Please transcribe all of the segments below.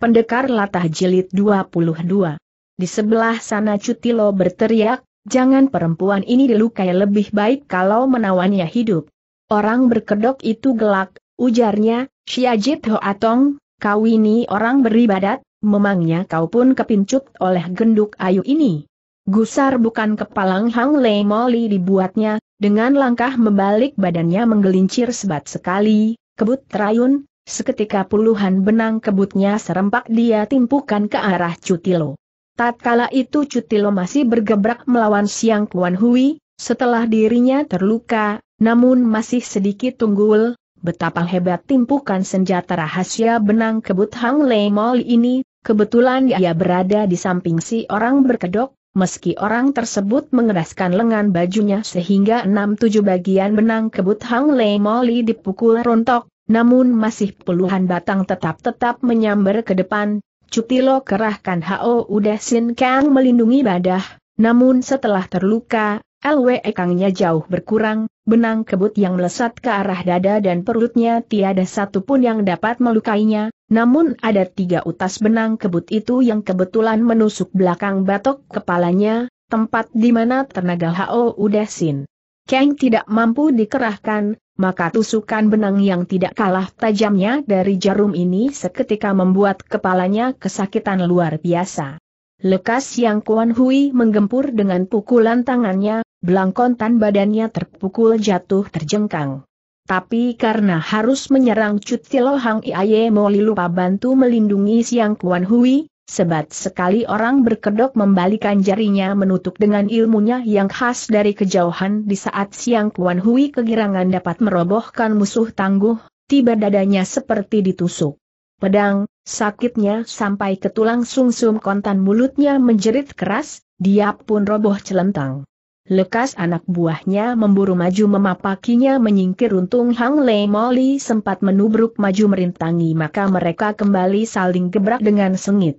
Pendekar Latah Jilid 22. Di sebelah sana Cutilo berteriak, jangan perempuan ini dilukai lebih baik kalau menawannya hidup. Orang berkedok itu gelak, ujarnya, ho Hoatong, kau ini orang beribadat, memangnya kau pun kepincut oleh genduk ayu ini. Gusar bukan kepalang Hang Lei Moli dibuatnya, dengan langkah membalik badannya menggelincir sebat sekali, kebut terayun, Seketika puluhan benang kebutnya serempak dia timpukan ke arah Cutilo. Tatkala itu Cutilo masih bergebrak melawan Siang Kuan Hui, setelah dirinya terluka, namun masih sedikit tunggul, betapa hebat timpukan senjata rahasia benang kebut Hang Lei Mol ini, kebetulan dia berada di samping si orang berkedok, Meski orang tersebut mengeraskan lengan bajunya sehingga enam tujuh bagian benang kebut Hang Lei Moli dipukul rontok, namun masih puluhan batang tetap-tetap menyambar ke depan, Cutilo kerahkan Hao Udah Sin Kang melindungi badah, namun setelah terluka, LWE Kangnya jauh berkurang, benang kebut yang melesat ke arah dada dan perutnya tiada satupun yang dapat melukainya, namun ada tiga utas benang kebut itu yang kebetulan menusuk belakang batok kepalanya, tempat di mana tenaga Hao Udah Sin. Kang tidak mampu dikerahkan, maka tusukan benang yang tidak kalah tajamnya dari jarum ini seketika membuat kepalanya kesakitan luar biasa. Lekas yang Kuan Hui menggempur dengan pukulan tangannya, belangkontan badannya terpukul jatuh terjengkang. Tapi karena harus menyerang Cuti Lohang Iaye Moli lupa bantu melindungi Siang Kuan Hui, Sebat sekali orang berkedok membalikan jarinya menutup dengan ilmunya yang khas dari kejauhan di saat siang Kuan Hui kegirangan dapat merobohkan musuh tangguh, tiba dadanya seperti ditusuk. Pedang, sakitnya sampai ke tulang sungsum kontan mulutnya menjerit keras, dia pun roboh celentang. Lekas anak buahnya memburu maju memapakinya menyingkir untung Hang Lei Moli sempat menubruk maju merintangi maka mereka kembali saling gebrak dengan sengit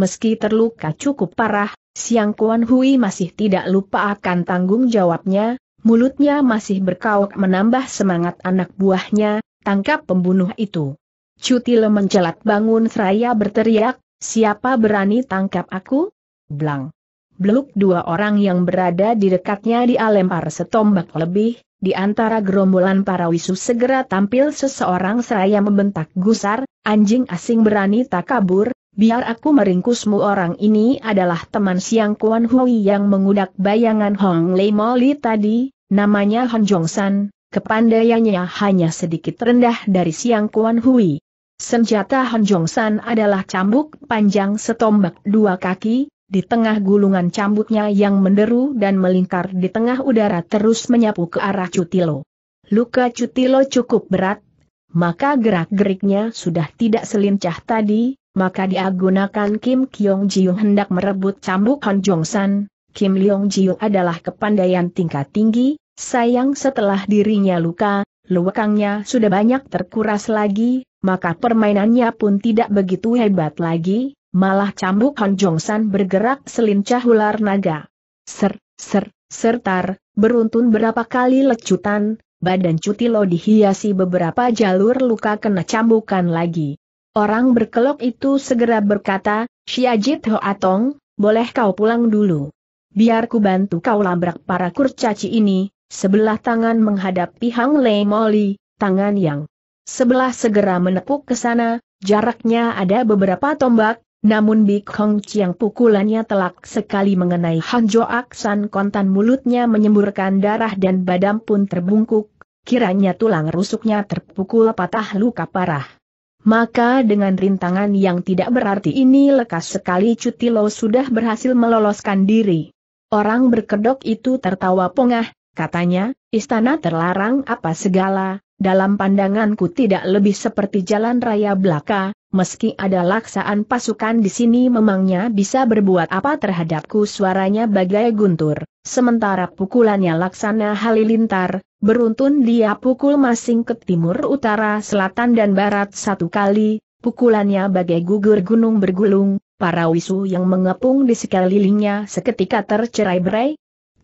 meski terluka cukup parah, Siang Kuan Hui masih tidak lupa akan tanggung jawabnya, mulutnya masih berkauk menambah semangat anak buahnya, tangkap pembunuh itu. Cutile menjelat bangun seraya berteriak, siapa berani tangkap aku? Blang. Beluk dua orang yang berada di dekatnya dialempar setombak lebih, di antara gerombolan para wisu segera tampil seseorang seraya membentak gusar, anjing asing berani tak kabur, biar aku meringkusmu orang ini adalah teman Siang Kuan Hui yang mengudak bayangan Hong Lei Moli tadi, namanya Han Jong San, kepandaiannya hanya sedikit rendah dari Siang Kuan Hui. Senjata Han Jong San adalah cambuk panjang setombak dua kaki, di tengah gulungan cambuknya yang menderu dan melingkar di tengah udara terus menyapu ke arah Cutilo. Luka Cutilo cukup berat, maka gerak-geriknya sudah tidak selincah tadi, maka dia gunakan Kim Kyong Jiu hendak merebut cambuk Hon Jong San. Kim Leong Jiu adalah kepandaian tingkat tinggi, sayang setelah dirinya luka, luwakangnya sudah banyak terkuras lagi, maka permainannya pun tidak begitu hebat lagi, malah cambuk Hon Jong San bergerak selincah ular naga. Ser, ser, sertar, beruntun berapa kali lecutan, badan cuti lo dihiasi beberapa jalur luka kena cambukan lagi. Orang berkelok itu segera berkata, Ho Hoatong, boleh kau pulang dulu. Biar ku bantu kau labrak para kurcaci ini, sebelah tangan menghadap pihang Le Moli, tangan yang sebelah segera menepuk ke sana, jaraknya ada beberapa tombak, namun Big Hong Chiang pukulannya telak sekali mengenai Han Jo Aksan kontan mulutnya menyemburkan darah dan badan pun terbungkuk, kiranya tulang rusuknya terpukul patah luka parah. Maka dengan rintangan yang tidak berarti ini lekas sekali Cuti Lo sudah berhasil meloloskan diri. Orang berkedok itu tertawa pongah, katanya, istana terlarang apa segala, dalam pandanganku tidak lebih seperti jalan raya belaka, meski ada laksaan pasukan di sini memangnya bisa berbuat apa terhadapku suaranya bagai guntur, sementara pukulannya laksana halilintar, Beruntun dia pukul masing ke timur utara selatan dan barat satu kali, pukulannya bagai gugur gunung bergulung, para wisu yang mengepung di sekelilingnya seketika tercerai berai.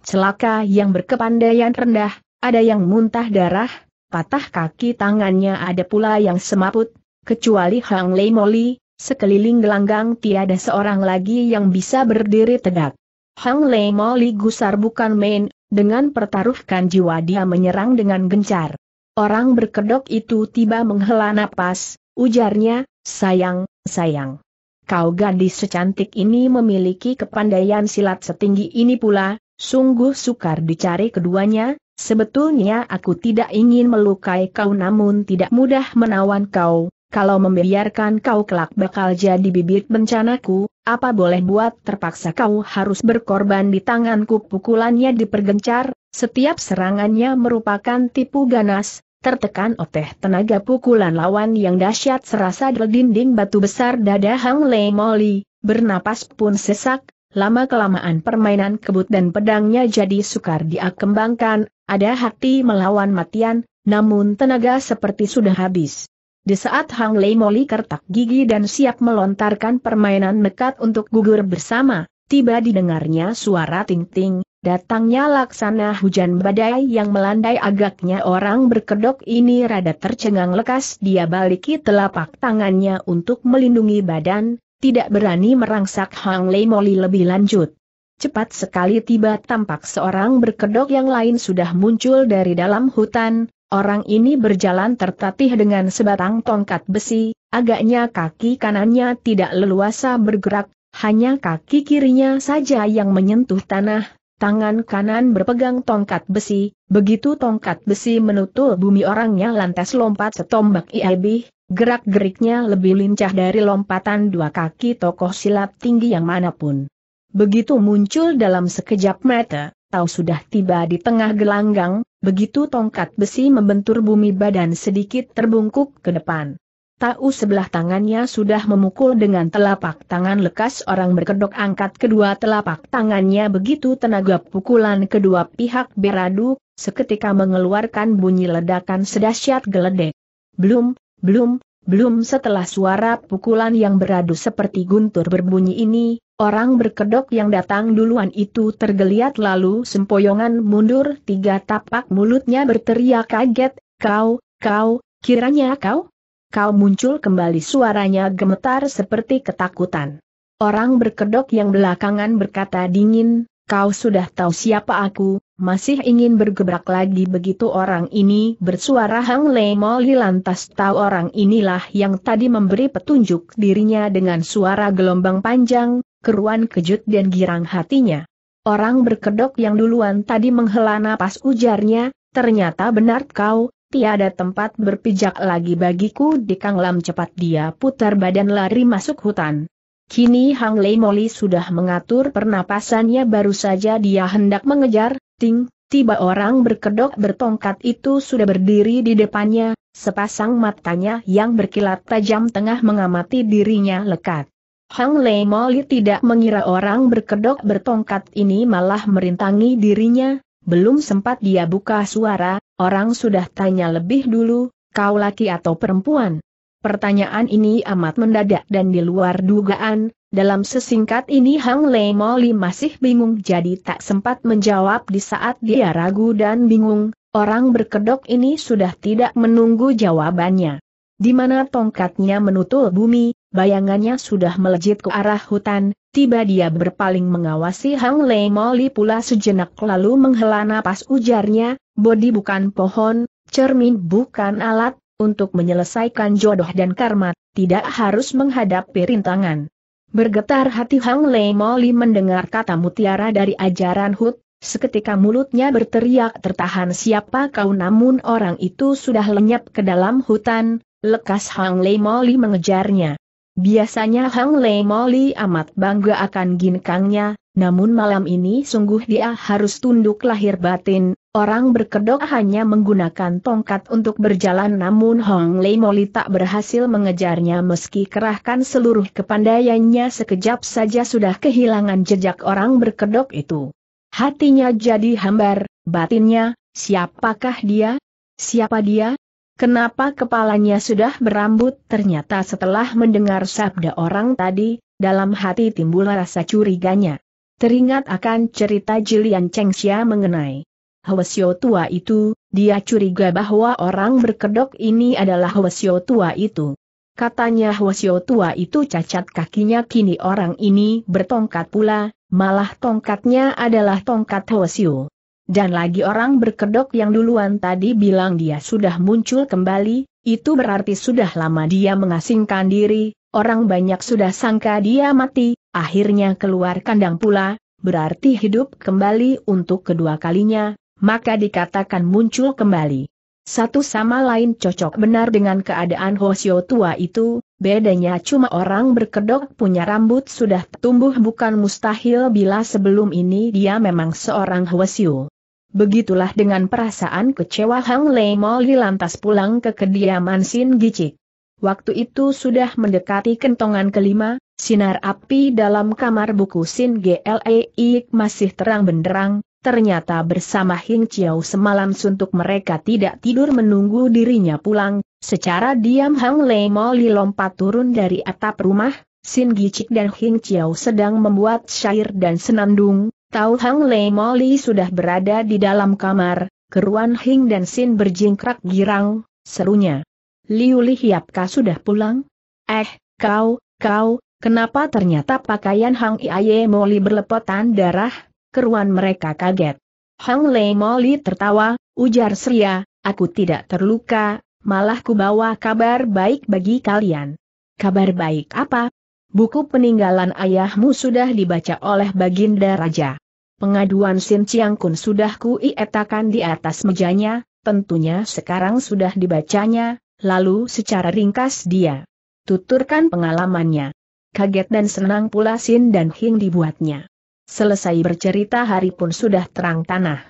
Celaka yang berkepandaian rendah, ada yang muntah darah, patah kaki tangannya ada pula yang semaput, kecuali Hang Lei Moli, sekeliling gelanggang tiada seorang lagi yang bisa berdiri tegak. Hang Lei Moli gusar bukan main, dengan pertaruhkan jiwa dia menyerang dengan gencar. Orang berkedok itu tiba menghela napas, ujarnya, sayang, sayang. Kau gadis secantik ini memiliki kepandaian silat setinggi ini pula, sungguh sukar dicari keduanya, sebetulnya aku tidak ingin melukai kau namun tidak mudah menawan kau, kalau membiarkan kau kelak bakal jadi bibit bencanaku, apa boleh buat terpaksa kau harus berkorban di tanganku pukulannya dipergencar, setiap serangannya merupakan tipu ganas, tertekan oteh tenaga pukulan lawan yang dahsyat serasa dinding batu besar dada Hang Le Moli, bernapas pun sesak, lama-kelamaan permainan kebut dan pedangnya jadi sukar diakembangkan. ada hati melawan matian, namun tenaga seperti sudah habis. Di saat Hang Lei Moli kertak gigi dan siap melontarkan permainan nekat untuk gugur bersama, tiba didengarnya suara ting-ting, datangnya laksana hujan badai yang melandai agaknya orang berkedok ini rada tercengang lekas dia baliki telapak tangannya untuk melindungi badan, tidak berani merangsak Hang Lei Moli lebih lanjut. Cepat sekali tiba tampak seorang berkedok yang lain sudah muncul dari dalam hutan, Orang ini berjalan tertatih dengan sebatang tongkat besi, agaknya kaki kanannya tidak leluasa bergerak, hanya kaki kirinya saja yang menyentuh tanah, tangan kanan berpegang tongkat besi, begitu tongkat besi menutul bumi orangnya lantas lompat setombak iabih, gerak-geriknya lebih lincah dari lompatan dua kaki tokoh silat tinggi yang manapun. Begitu muncul dalam sekejap mata, Tahu sudah tiba di tengah gelanggang, begitu tongkat besi membentur bumi badan sedikit terbungkuk ke depan. Tahu sebelah tangannya sudah memukul dengan telapak tangan lekas orang berkedok angkat kedua telapak tangannya begitu tenaga pukulan kedua pihak beradu, seketika mengeluarkan bunyi ledakan sedasyat geledek. Belum, belum, belum setelah suara pukulan yang beradu seperti guntur berbunyi ini, orang berkedok yang datang duluan itu tergeliat lalu sempoyongan mundur tiga tapak mulutnya berteriak kaget, kau, kau, kiranya kau? Kau muncul kembali suaranya gemetar seperti ketakutan. Orang berkedok yang belakangan berkata dingin, Kau sudah tahu siapa aku, masih ingin bergebrak lagi begitu orang ini bersuara Hang Le Moli lantas tahu orang inilah yang tadi memberi petunjuk dirinya dengan suara gelombang panjang, keruan kejut dan girang hatinya. Orang berkedok yang duluan tadi menghela napas ujarnya, ternyata benar kau, tiada tempat berpijak lagi bagiku di Kang Lam cepat dia putar badan lari masuk hutan. Kini Hang Lei Moli sudah mengatur pernapasannya baru saja dia hendak mengejar, ting, tiba orang berkedok bertongkat itu sudah berdiri di depannya, sepasang matanya yang berkilat tajam tengah mengamati dirinya lekat. Hang Lei Moli tidak mengira orang berkedok bertongkat ini malah merintangi dirinya, belum sempat dia buka suara, orang sudah tanya lebih dulu, kau laki atau perempuan? Pertanyaan ini amat mendadak dan di luar dugaan, dalam sesingkat ini Hang Lei Moli masih bingung jadi tak sempat menjawab di saat dia ragu dan bingung, orang berkedok ini sudah tidak menunggu jawabannya. Di mana tongkatnya menutul bumi, bayangannya sudah melejit ke arah hutan, tiba dia berpaling mengawasi Hang Lei Moli pula sejenak lalu menghela napas ujarnya, bodi bukan pohon, cermin bukan alat, untuk menyelesaikan jodoh dan karma, tidak harus menghadapi rintangan. Bergetar hati Hang Lei Moli mendengar kata mutiara dari ajaran Hud, seketika mulutnya berteriak tertahan siapa kau namun orang itu sudah lenyap ke dalam hutan, lekas Hang Lei Moli mengejarnya. Biasanya Hang Lei Moli amat bangga akan ginkangnya, namun malam ini sungguh dia harus tunduk lahir batin, orang berkedok hanya menggunakan tongkat untuk berjalan namun Hong Lei Moli tak berhasil mengejarnya meski kerahkan seluruh kepandaiannya sekejap saja sudah kehilangan jejak orang berkedok itu. Hatinya jadi hambar, batinnya, siapakah dia? Siapa dia? Kenapa kepalanya sudah berambut? Ternyata setelah mendengar sabda orang tadi, dalam hati timbul rasa curiganya. Teringat akan cerita Jilian Chengxia mengenai Hwasyo tua itu, dia curiga bahwa orang berkedok ini adalah Hwasyo tua itu. Katanya Hwasyo tua itu cacat kakinya kini orang ini bertongkat pula, malah tongkatnya adalah tongkat Hwasyo. Dan lagi orang berkedok yang duluan tadi bilang dia sudah muncul kembali, itu berarti sudah lama dia mengasingkan diri, orang banyak sudah sangka dia mati, akhirnya keluar kandang pula, berarti hidup kembali untuk kedua kalinya, maka dikatakan muncul kembali. Satu sama lain cocok benar dengan keadaan Hosio tua itu, bedanya cuma orang berkedok punya rambut sudah tumbuh bukan mustahil bila sebelum ini dia memang seorang Hosio. Begitulah dengan perasaan kecewa Hang Lei Moli lantas pulang ke kediaman Sin Gicik. Waktu itu sudah mendekati kentongan kelima, sinar api dalam kamar buku Sin GLEI masih terang benderang, ternyata bersama Hing Chiao semalam suntuk mereka tidak tidur menunggu dirinya pulang, secara diam Hang Lei Moli lompat turun dari atap rumah, Sin Gicik dan Hing Chiao sedang membuat syair dan senandung, tahu Hang Lei Moli sudah berada di dalam kamar, keruan Hing dan Sin berjingkrak girang, serunya. Liu Lihiapka sudah pulang? Eh, kau, kau, kenapa ternyata pakaian Hang Iaye Moli berlepotan darah? Keruan mereka kaget. Hang Lei Moli tertawa, ujar Sria, aku tidak terluka, malah ku bawa kabar baik bagi kalian. Kabar baik apa? Buku peninggalan ayahmu sudah dibaca oleh Baginda Raja. Pengaduan Sin Chiang Kun sudah kuietakan di atas mejanya, tentunya sekarang sudah dibacanya, Lalu secara ringkas dia tuturkan pengalamannya. Kaget dan senang pula Sin dan Hing dibuatnya. Selesai bercerita hari pun sudah terang tanah.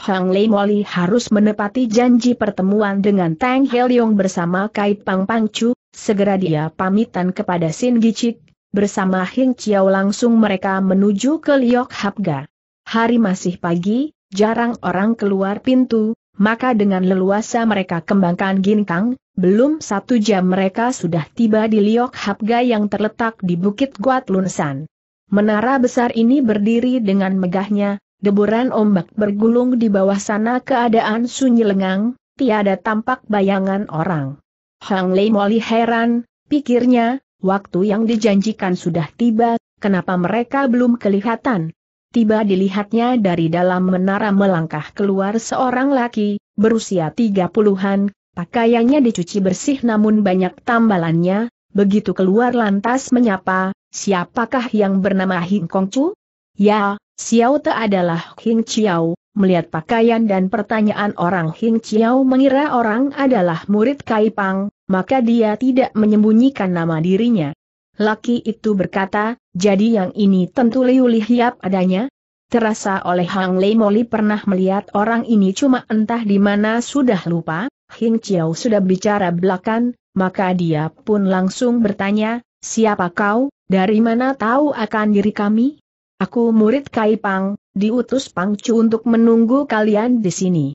Hang Lei Moli harus menepati janji pertemuan dengan Tang Yong bersama Kai Pang Pang Chu, segera dia pamitan kepada Sin Gicik, bersama Hing Chiao langsung mereka menuju ke Liok Hapga. Hari masih pagi, jarang orang keluar pintu, maka dengan leluasa mereka kembangkan ginkang, belum satu jam mereka sudah tiba di Liok Hapga yang terletak di Bukit Guat Lunsan. Menara besar ini berdiri dengan megahnya, deburan ombak bergulung di bawah sana keadaan sunyi lengang, tiada tampak bayangan orang. Hang Lei Moli heran, pikirnya, waktu yang dijanjikan sudah tiba, kenapa mereka belum kelihatan? Tiba dilihatnya dari dalam menara melangkah keluar seorang laki, berusia tiga puluhan, pakaiannya dicuci bersih namun banyak tambalannya, begitu keluar lantas menyapa, siapakah yang bernama Hing Kong Chu? Ya, Xiao Te adalah Hing Chiao, Melihat pakaian dan pertanyaan orang Hing Chiao mengira orang adalah murid Kai Pang, maka dia tidak menyembunyikan nama dirinya. Laki itu berkata, jadi yang ini tentu Liu Li adanya? Terasa oleh Hang Lei Moli pernah melihat orang ini cuma entah di mana sudah lupa, Hing Chiao sudah bicara belakan, maka dia pun langsung bertanya, siapa kau, dari mana tahu akan diri kami? Aku murid Kai Pang, diutus Pang Chu untuk menunggu kalian di sini.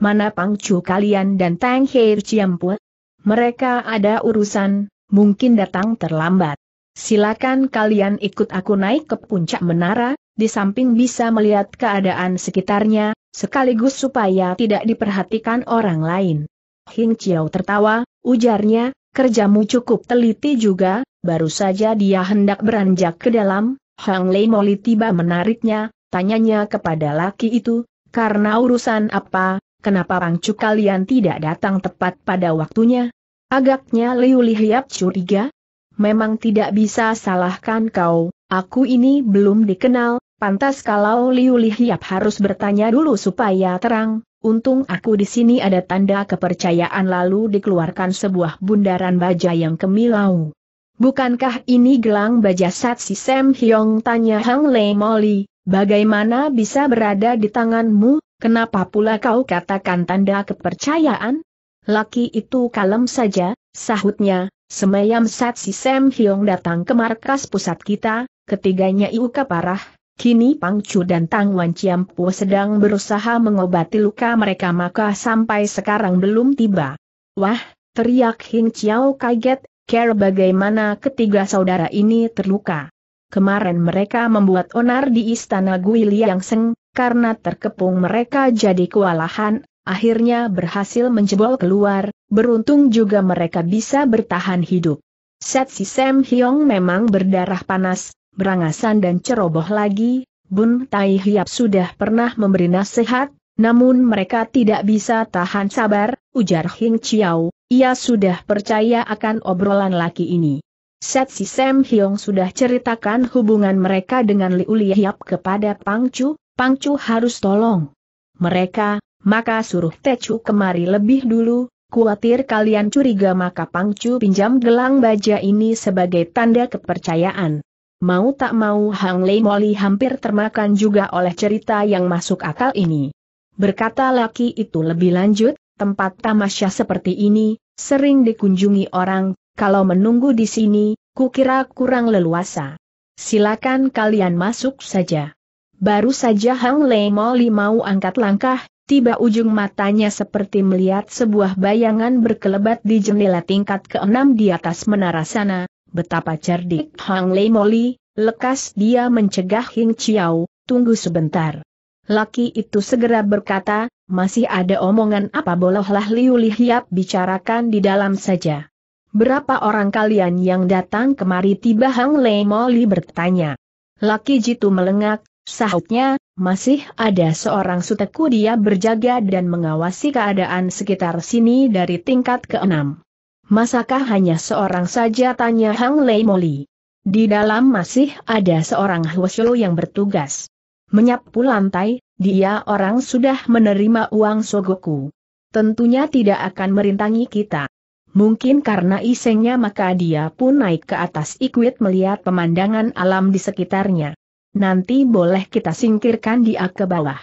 Mana Pang Chu kalian dan Tang Hei Chiampu? Mereka ada urusan, mungkin datang terlambat. Silakan kalian ikut aku naik ke puncak menara, di samping bisa melihat keadaan sekitarnya, sekaligus supaya tidak diperhatikan orang lain. Hing Chiao tertawa, ujarnya, kerjamu cukup teliti juga, baru saja dia hendak beranjak ke dalam, Hang Lei Moli tiba menariknya, tanyanya kepada laki itu, karena urusan apa, kenapa pangcu kalian tidak datang tepat pada waktunya? Agaknya Liu Lihiap curiga? Memang tidak bisa salahkan kau, aku ini belum dikenal, pantas kalau Liu Lihiap harus bertanya dulu supaya terang, Untung aku di sini ada tanda kepercayaan lalu dikeluarkan sebuah bundaran baja yang kemilau. Bukankah ini gelang baja Sat Si Sam Hyong tanya Hang Le Moli, bagaimana bisa berada di tanganmu, kenapa pula kau katakan tanda kepercayaan? Laki itu kalem saja, sahutnya, semayam Sat Si Sam Hyong datang ke markas pusat kita, ketiganya iuka parah, Kini Pang Chu dan Tang Wan Po sedang berusaha mengobati luka mereka maka sampai sekarang belum tiba. Wah, teriak Hing Chiao kaget, care bagaimana ketiga saudara ini terluka. Kemarin mereka membuat onar di istana Gui Liang Seng, karena terkepung mereka jadi kewalahan, akhirnya berhasil menjebol keluar, beruntung juga mereka bisa bertahan hidup. si Sam Hyong memang berdarah panas, berangasan dan ceroboh lagi, Bun Tai Hiap sudah pernah memberi nasihat, namun mereka tidak bisa tahan sabar, ujar Hing Chiao, ia sudah percaya akan obrolan laki ini. Set si Sam Hyong sudah ceritakan hubungan mereka dengan Liu Lihiap kepada Pang Chu, Pang Chu harus tolong. Mereka, maka suruh Te Chu kemari lebih dulu, kuatir kalian curiga maka Pang Chu pinjam gelang baja ini sebagai tanda kepercayaan. Mau tak mau Hang Lei Moli hampir termakan juga oleh cerita yang masuk akal ini. Berkata laki itu lebih lanjut, tempat tamasya seperti ini, sering dikunjungi orang, kalau menunggu di sini, kukira kurang leluasa. Silakan kalian masuk saja. Baru saja Hang Lei Moli mau angkat langkah, tiba ujung matanya seperti melihat sebuah bayangan berkelebat di jendela tingkat ke-6 di atas menara sana, Betapa cerdik Hang Lei Moli, lekas dia mencegah Hing Chiao, tunggu sebentar. Laki itu segera berkata, masih ada omongan apa bolehlah Liu Li Hiap bicarakan di dalam saja. Berapa orang kalian yang datang kemari tiba Hang Lei Moli bertanya. Laki jitu melengak, sahutnya, masih ada seorang suteku dia berjaga dan mengawasi keadaan sekitar sini dari tingkat keenam. Masakah hanya seorang saja tanya Hang Lei Moli. Di dalam masih ada seorang Huoshu yang bertugas. Menyapu lantai, dia orang sudah menerima uang sogoku. Tentunya tidak akan merintangi kita. Mungkin karena isengnya maka dia pun naik ke atas ikuit melihat pemandangan alam di sekitarnya. Nanti boleh kita singkirkan dia ke bawah.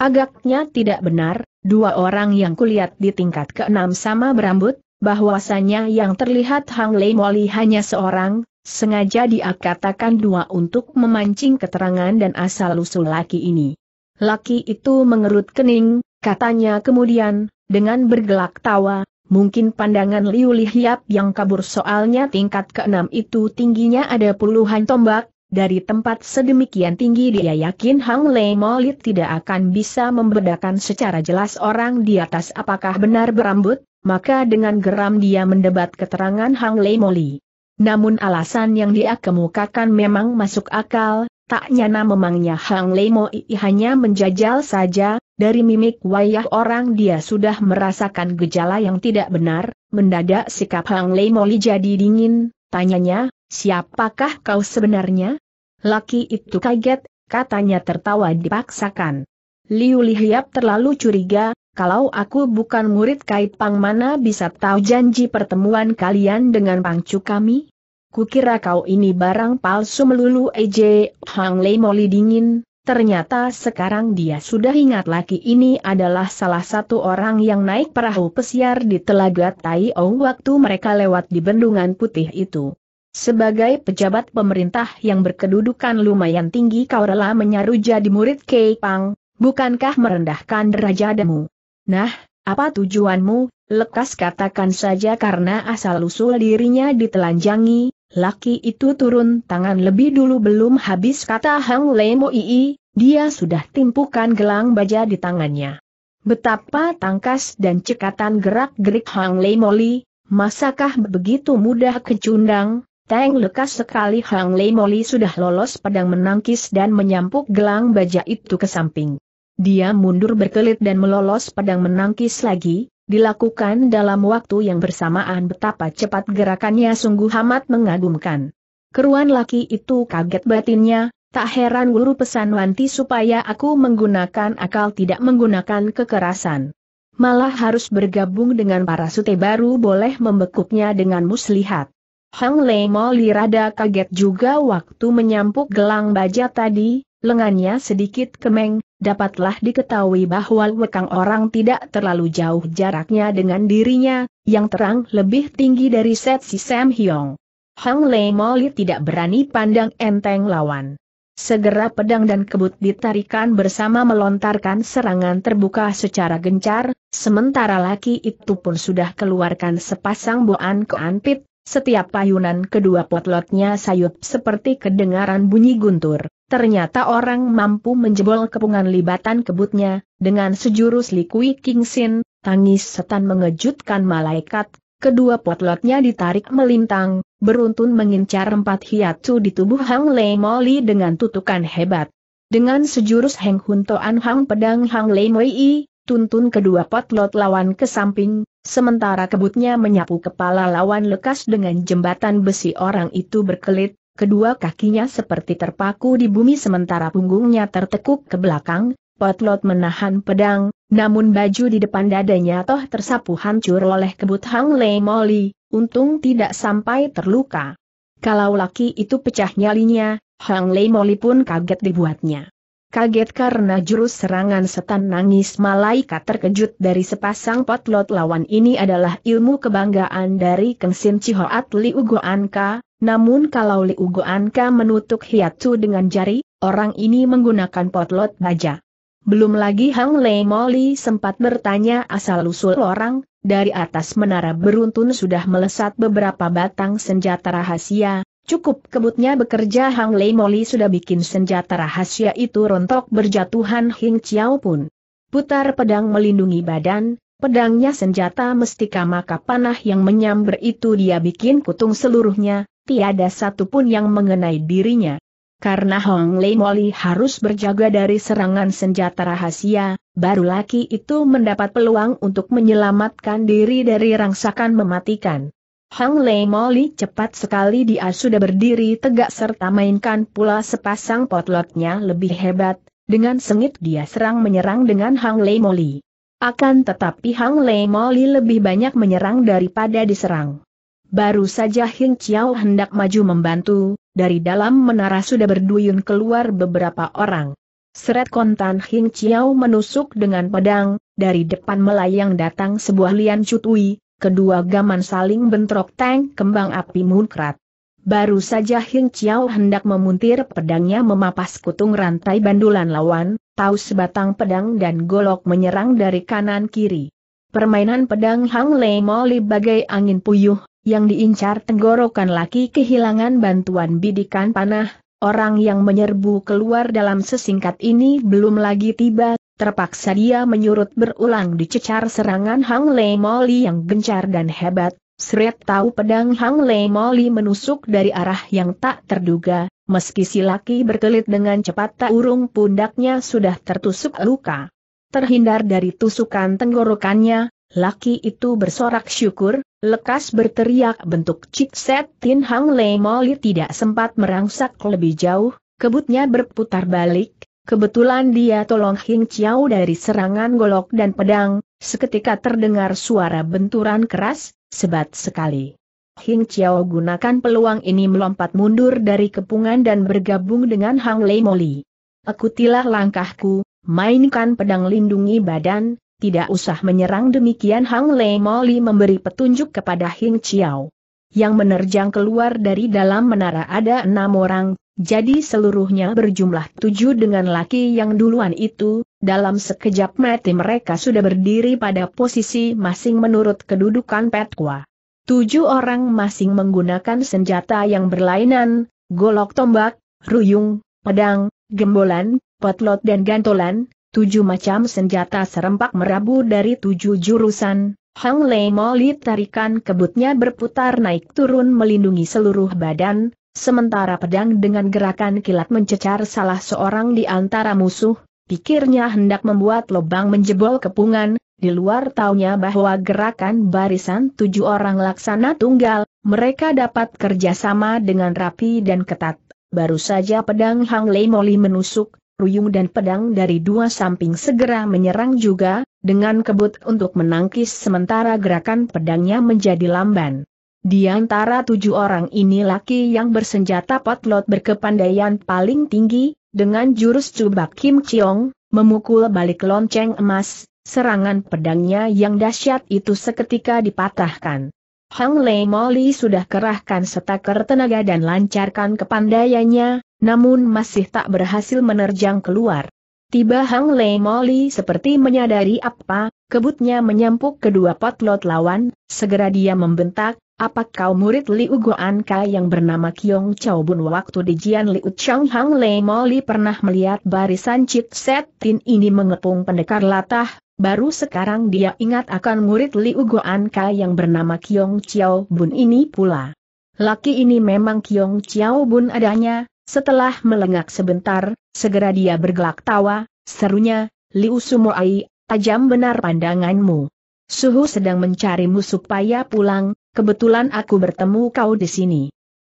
Agaknya tidak benar, dua orang yang kulihat di tingkat keenam sama berambut, bahwasanya yang terlihat Hang Lei Moli hanya seorang, sengaja dia katakan dua untuk memancing keterangan dan asal-usul laki ini. Laki itu mengerut kening, katanya kemudian, dengan bergelak tawa, Mungkin pandangan Liu Lihiap yang kabur soalnya tingkat keenam itu tingginya ada puluhan tombak, dari tempat sedemikian tinggi dia yakin Hang Lei Molit tidak akan bisa membedakan secara jelas orang di atas apakah benar berambut, maka dengan geram dia mendebat keterangan Hang Lei Moli. Namun alasan yang dia kemukakan memang masuk akal, tak nyana memangnya Hang Lei Moli hanya menjajal saja, dari mimik wayah orang dia sudah merasakan gejala yang tidak benar, mendadak sikap Hang Lei Moli jadi dingin, tanyanya, siapakah kau sebenarnya? Laki itu kaget, katanya tertawa dipaksakan. Liu Lihiap terlalu curiga, kalau aku bukan murid kait Pang mana bisa tahu janji pertemuan kalian dengan Pangcu kami? Kukira kau ini barang palsu melulu EJ, Hang Lei Moli dingin, ternyata sekarang dia sudah ingat laki ini adalah salah satu orang yang naik perahu pesiar di Telaga Tai O waktu mereka lewat di bendungan putih itu. Sebagai pejabat pemerintah yang berkedudukan lumayan tinggi kau rela menyaru jadi murid Kei Pang, bukankah merendahkan derajadamu? Nah, apa tujuanmu? Lekas katakan saja karena asal-usul dirinya ditelanjangi, laki itu turun tangan lebih dulu belum habis kata Hang Lemo Ii, dia sudah timpukan gelang baja di tangannya. Betapa tangkas dan cekatan gerak-gerik Hang Lemo Li, masakah begitu mudah kecundang? Teng lekas sekali Hang Lemo Li sudah lolos pedang menangkis dan menyampuk gelang baja itu ke samping. Dia mundur berkelit dan melolos pedang menangkis lagi, dilakukan dalam waktu yang bersamaan betapa cepat gerakannya sungguh amat mengagumkan. Keruan laki itu kaget batinnya, tak heran guru pesan Wanti supaya aku menggunakan akal tidak menggunakan kekerasan. Malah harus bergabung dengan para sute baru boleh membekuknya dengan muslihat. Hang Lei Moli rada kaget juga waktu menyampuk gelang baja tadi, lengannya sedikit kemeng, dapatlah diketahui bahwa Wekang orang tidak terlalu jauh jaraknya dengan dirinya, yang terang lebih tinggi dari si Sam Hyong. Hang Lei Moli tidak berani pandang enteng lawan. Segera pedang dan kebut ditarikan bersama melontarkan serangan terbuka secara gencar, sementara laki itu pun sudah keluarkan sepasang boan ke anpit, setiap payunan kedua potlotnya sayup seperti kedengaran bunyi guntur. Ternyata orang mampu menjebol kepungan libatan kebutnya, dengan sejurus likui kingsin, tangis setan mengejutkan malaikat, kedua potlotnya ditarik melintang, beruntun mengincar empat hiatus di tubuh Hang Lei Moli dengan tutukan hebat. Dengan sejurus Heng Huntoan Hang Pedang Hang Lei Wei, tuntun kedua potlot lawan ke samping, sementara kebutnya menyapu kepala lawan lekas dengan jembatan besi orang itu berkelit, kedua kakinya seperti terpaku di bumi sementara punggungnya tertekuk ke belakang, potlot menahan pedang, namun baju di depan dadanya toh tersapu hancur oleh kebut Hang Lei Moli, untung tidak sampai terluka. Kalau laki itu pecah nyalinya, Hang Lei Moli pun kaget dibuatnya. Kaget karena jurus serangan setan nangis malaikat terkejut dari sepasang potlot lawan ini adalah ilmu kebanggaan dari Kengsin Cihoat Liu Guanka, namun kalau Liu Goanka menutup hiatus dengan jari, orang ini menggunakan potlot baja. Belum lagi Hang Lei Moli sempat bertanya asal-usul orang, dari atas menara beruntun sudah melesat beberapa batang senjata rahasia, cukup kebutnya bekerja Hang Lei Moli sudah bikin senjata rahasia itu rontok berjatuhan Hing Chiao pun. Putar pedang melindungi badan, Pedangnya senjata mestika maka panah yang menyamber itu dia bikin kutung seluruhnya, tiada satupun yang mengenai dirinya. Karena Hong Lei Moli harus berjaga dari serangan senjata rahasia, baru laki itu mendapat peluang untuk menyelamatkan diri dari rangsakan mematikan. Hong Lei Moli cepat sekali dia sudah berdiri tegak serta mainkan pula sepasang potlotnya lebih hebat, dengan sengit dia serang menyerang dengan Hong Lei Moli. Akan tetapi Hong Lei Moli lebih banyak menyerang daripada diserang. Baru saja Hing Chiao hendak maju membantu, dari dalam menara sudah berduyun keluar beberapa orang. Seret kontan Hing Chiao menusuk dengan pedang, dari depan melayang datang sebuah lian cutui, kedua gaman saling bentrok tank kembang api munkrat. Baru saja Hing Chiao hendak memuntir pedangnya memapas kutung rantai bandulan lawan, tahu sebatang pedang dan golok menyerang dari kanan kiri. Permainan pedang Hang Lei Moli bagai angin puyuh, yang diincar tenggorokan laki kehilangan bantuan bidikan panah, orang yang menyerbu keluar dalam sesingkat ini belum lagi tiba, terpaksa dia menyurut berulang dicecar serangan Hang Le Moli yang gencar dan hebat, seret tahu pedang Hang Le Moli menusuk dari arah yang tak terduga, meski si laki berkelit dengan cepat tak urung pundaknya sudah tertusuk luka. Terhindar dari tusukan tenggorokannya, Laki itu bersorak syukur, lekas berteriak bentuk Cik Set Tin Hang Lei Moli tidak sempat merangsak lebih jauh, kebutnya berputar balik, kebetulan dia tolong Hing Chiao dari serangan golok dan pedang, seketika terdengar suara benturan keras, sebat sekali. Hing Chiao gunakan peluang ini melompat mundur dari kepungan dan bergabung dengan Hang Lei Moli. Ikutilah langkahku, mainkan pedang lindungi badan, tidak usah menyerang demikian Hang Lei Moli memberi petunjuk kepada Hing Chiao. Yang menerjang keluar dari dalam menara ada enam orang, jadi seluruhnya berjumlah tujuh dengan laki yang duluan itu, dalam sekejap mati mereka sudah berdiri pada posisi masing menurut kedudukan petua. Tujuh orang masing menggunakan senjata yang berlainan, golok tombak, ruyung, pedang, gembolan, potlot dan gantolan, tujuh macam senjata serempak merabu dari tujuh jurusan, Hang Lei Moli tarikan kebutnya berputar naik turun melindungi seluruh badan, sementara pedang dengan gerakan kilat mencecar salah seorang di antara musuh, pikirnya hendak membuat lubang menjebol kepungan, di luar taunya bahwa gerakan barisan tujuh orang laksana tunggal, mereka dapat kerjasama dengan rapi dan ketat. Baru saja pedang Hang Lei Moli menusuk, ruyung dan pedang dari dua samping segera menyerang juga, dengan kebut untuk menangkis sementara gerakan pedangnya menjadi lamban. Di antara tujuh orang ini laki yang bersenjata potlot berkepandaian paling tinggi, dengan jurus cubak Kim Chiong, memukul balik lonceng emas, serangan pedangnya yang dahsyat itu seketika dipatahkan. Hang Lei Moli sudah kerahkan setaker tenaga dan lancarkan kepandaiannya, namun masih tak berhasil menerjang keluar. Tiba Hang Lei Moli seperti menyadari apa, kebutnya menyampuk kedua potlot lawan, segera dia membentak, apa kau murid Liu Goan Kai yang bernama Kiong Chao Bun waktu di Jian Liu Chang Hang Lei Moli pernah melihat barisan Chit Set Tin ini mengepung pendekar latah, baru sekarang dia ingat akan murid Liu Goan Kai yang bernama Kiong Chao Bun ini pula. Laki ini memang Kiong Chao Bun adanya, setelah melengak sebentar, segera dia bergelak tawa, serunya, Liu Sumoai, tajam benar pandanganmu. Suhu sedang mencarimu supaya pulang, kebetulan aku bertemu kau di sini.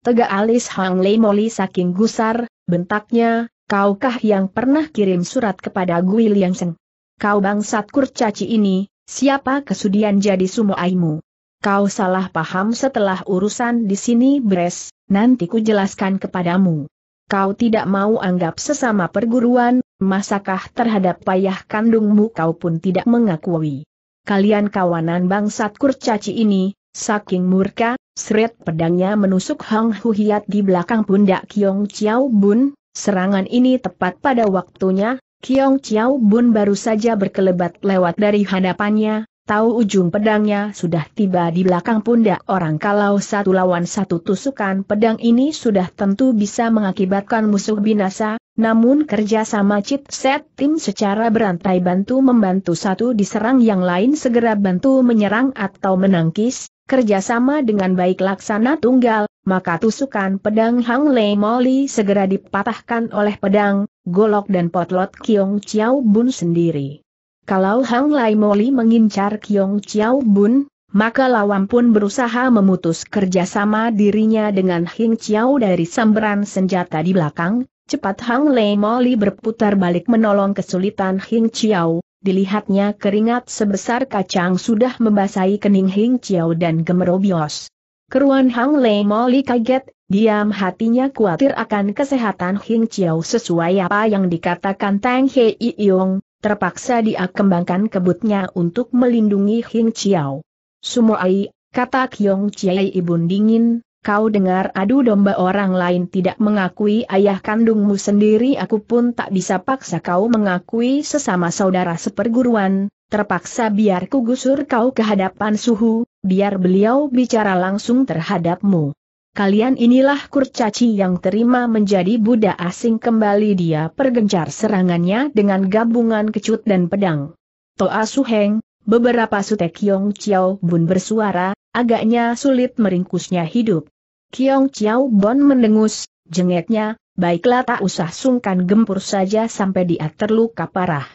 Tegak alis Hang Lei Moli saking gusar, bentaknya, kaukah yang pernah kirim surat kepada Gui Liang Seng? Kau bangsat kurcaci ini, siapa kesudian jadi sumoaimu? Kau salah paham setelah urusan di sini beres, nanti ku jelaskan kepadamu kau tidak mau anggap sesama perguruan, masakah terhadap payah kandungmu kau pun tidak mengakui. Kalian kawanan bangsat kurcaci ini, saking murka, seret pedangnya menusuk Hang Huhiat di belakang pundak Kiong Chiao Bun, serangan ini tepat pada waktunya, Kiong Chiao Bun baru saja berkelebat lewat dari hadapannya, tahu ujung pedangnya sudah tiba di belakang pundak orang kalau satu lawan satu tusukan pedang ini sudah tentu bisa mengakibatkan musuh binasa, namun kerja sama Cit Set tim secara berantai bantu membantu satu diserang yang lain segera bantu menyerang atau menangkis, kerjasama dengan baik laksana tunggal, maka tusukan pedang Hang Lei Moli segera dipatahkan oleh pedang, golok dan potlot Kiong Chiao Bun sendiri. Kalau Hang Lai Moli mengincar Kiong Chiao Bun, maka lawan pun berusaha memutus kerjasama dirinya dengan Hing Chiao dari sambaran senjata di belakang, cepat Hang Lei Moli berputar balik menolong kesulitan Hing Chiao, dilihatnya keringat sebesar kacang sudah membasahi kening Hing Chiao dan gemerobios. Keruan Hang Lei Moli kaget, diam hatinya khawatir akan kesehatan Hing Chiao sesuai apa yang dikatakan Tang Hei Yong, terpaksa dia kembangkan kebutnya untuk melindungi Hing Chiao. Sumoai, kata Kyong Chiai ibun dingin, kau dengar adu domba orang lain tidak mengakui ayah kandungmu sendiri aku pun tak bisa paksa kau mengakui sesama saudara seperguruan, terpaksa biar kugusur gusur kau ke hadapan suhu, biar beliau bicara langsung terhadapmu kalian inilah kurcaci yang terima menjadi budak asing kembali dia pergencar serangannya dengan gabungan kecut dan pedang. Toa Suheng, beberapa sutek Kiong Chiao Bun bersuara, agaknya sulit meringkusnya hidup. Kiong Chiao Bun mendengus, jengeknya, baiklah tak usah sungkan gempur saja sampai dia terluka parah.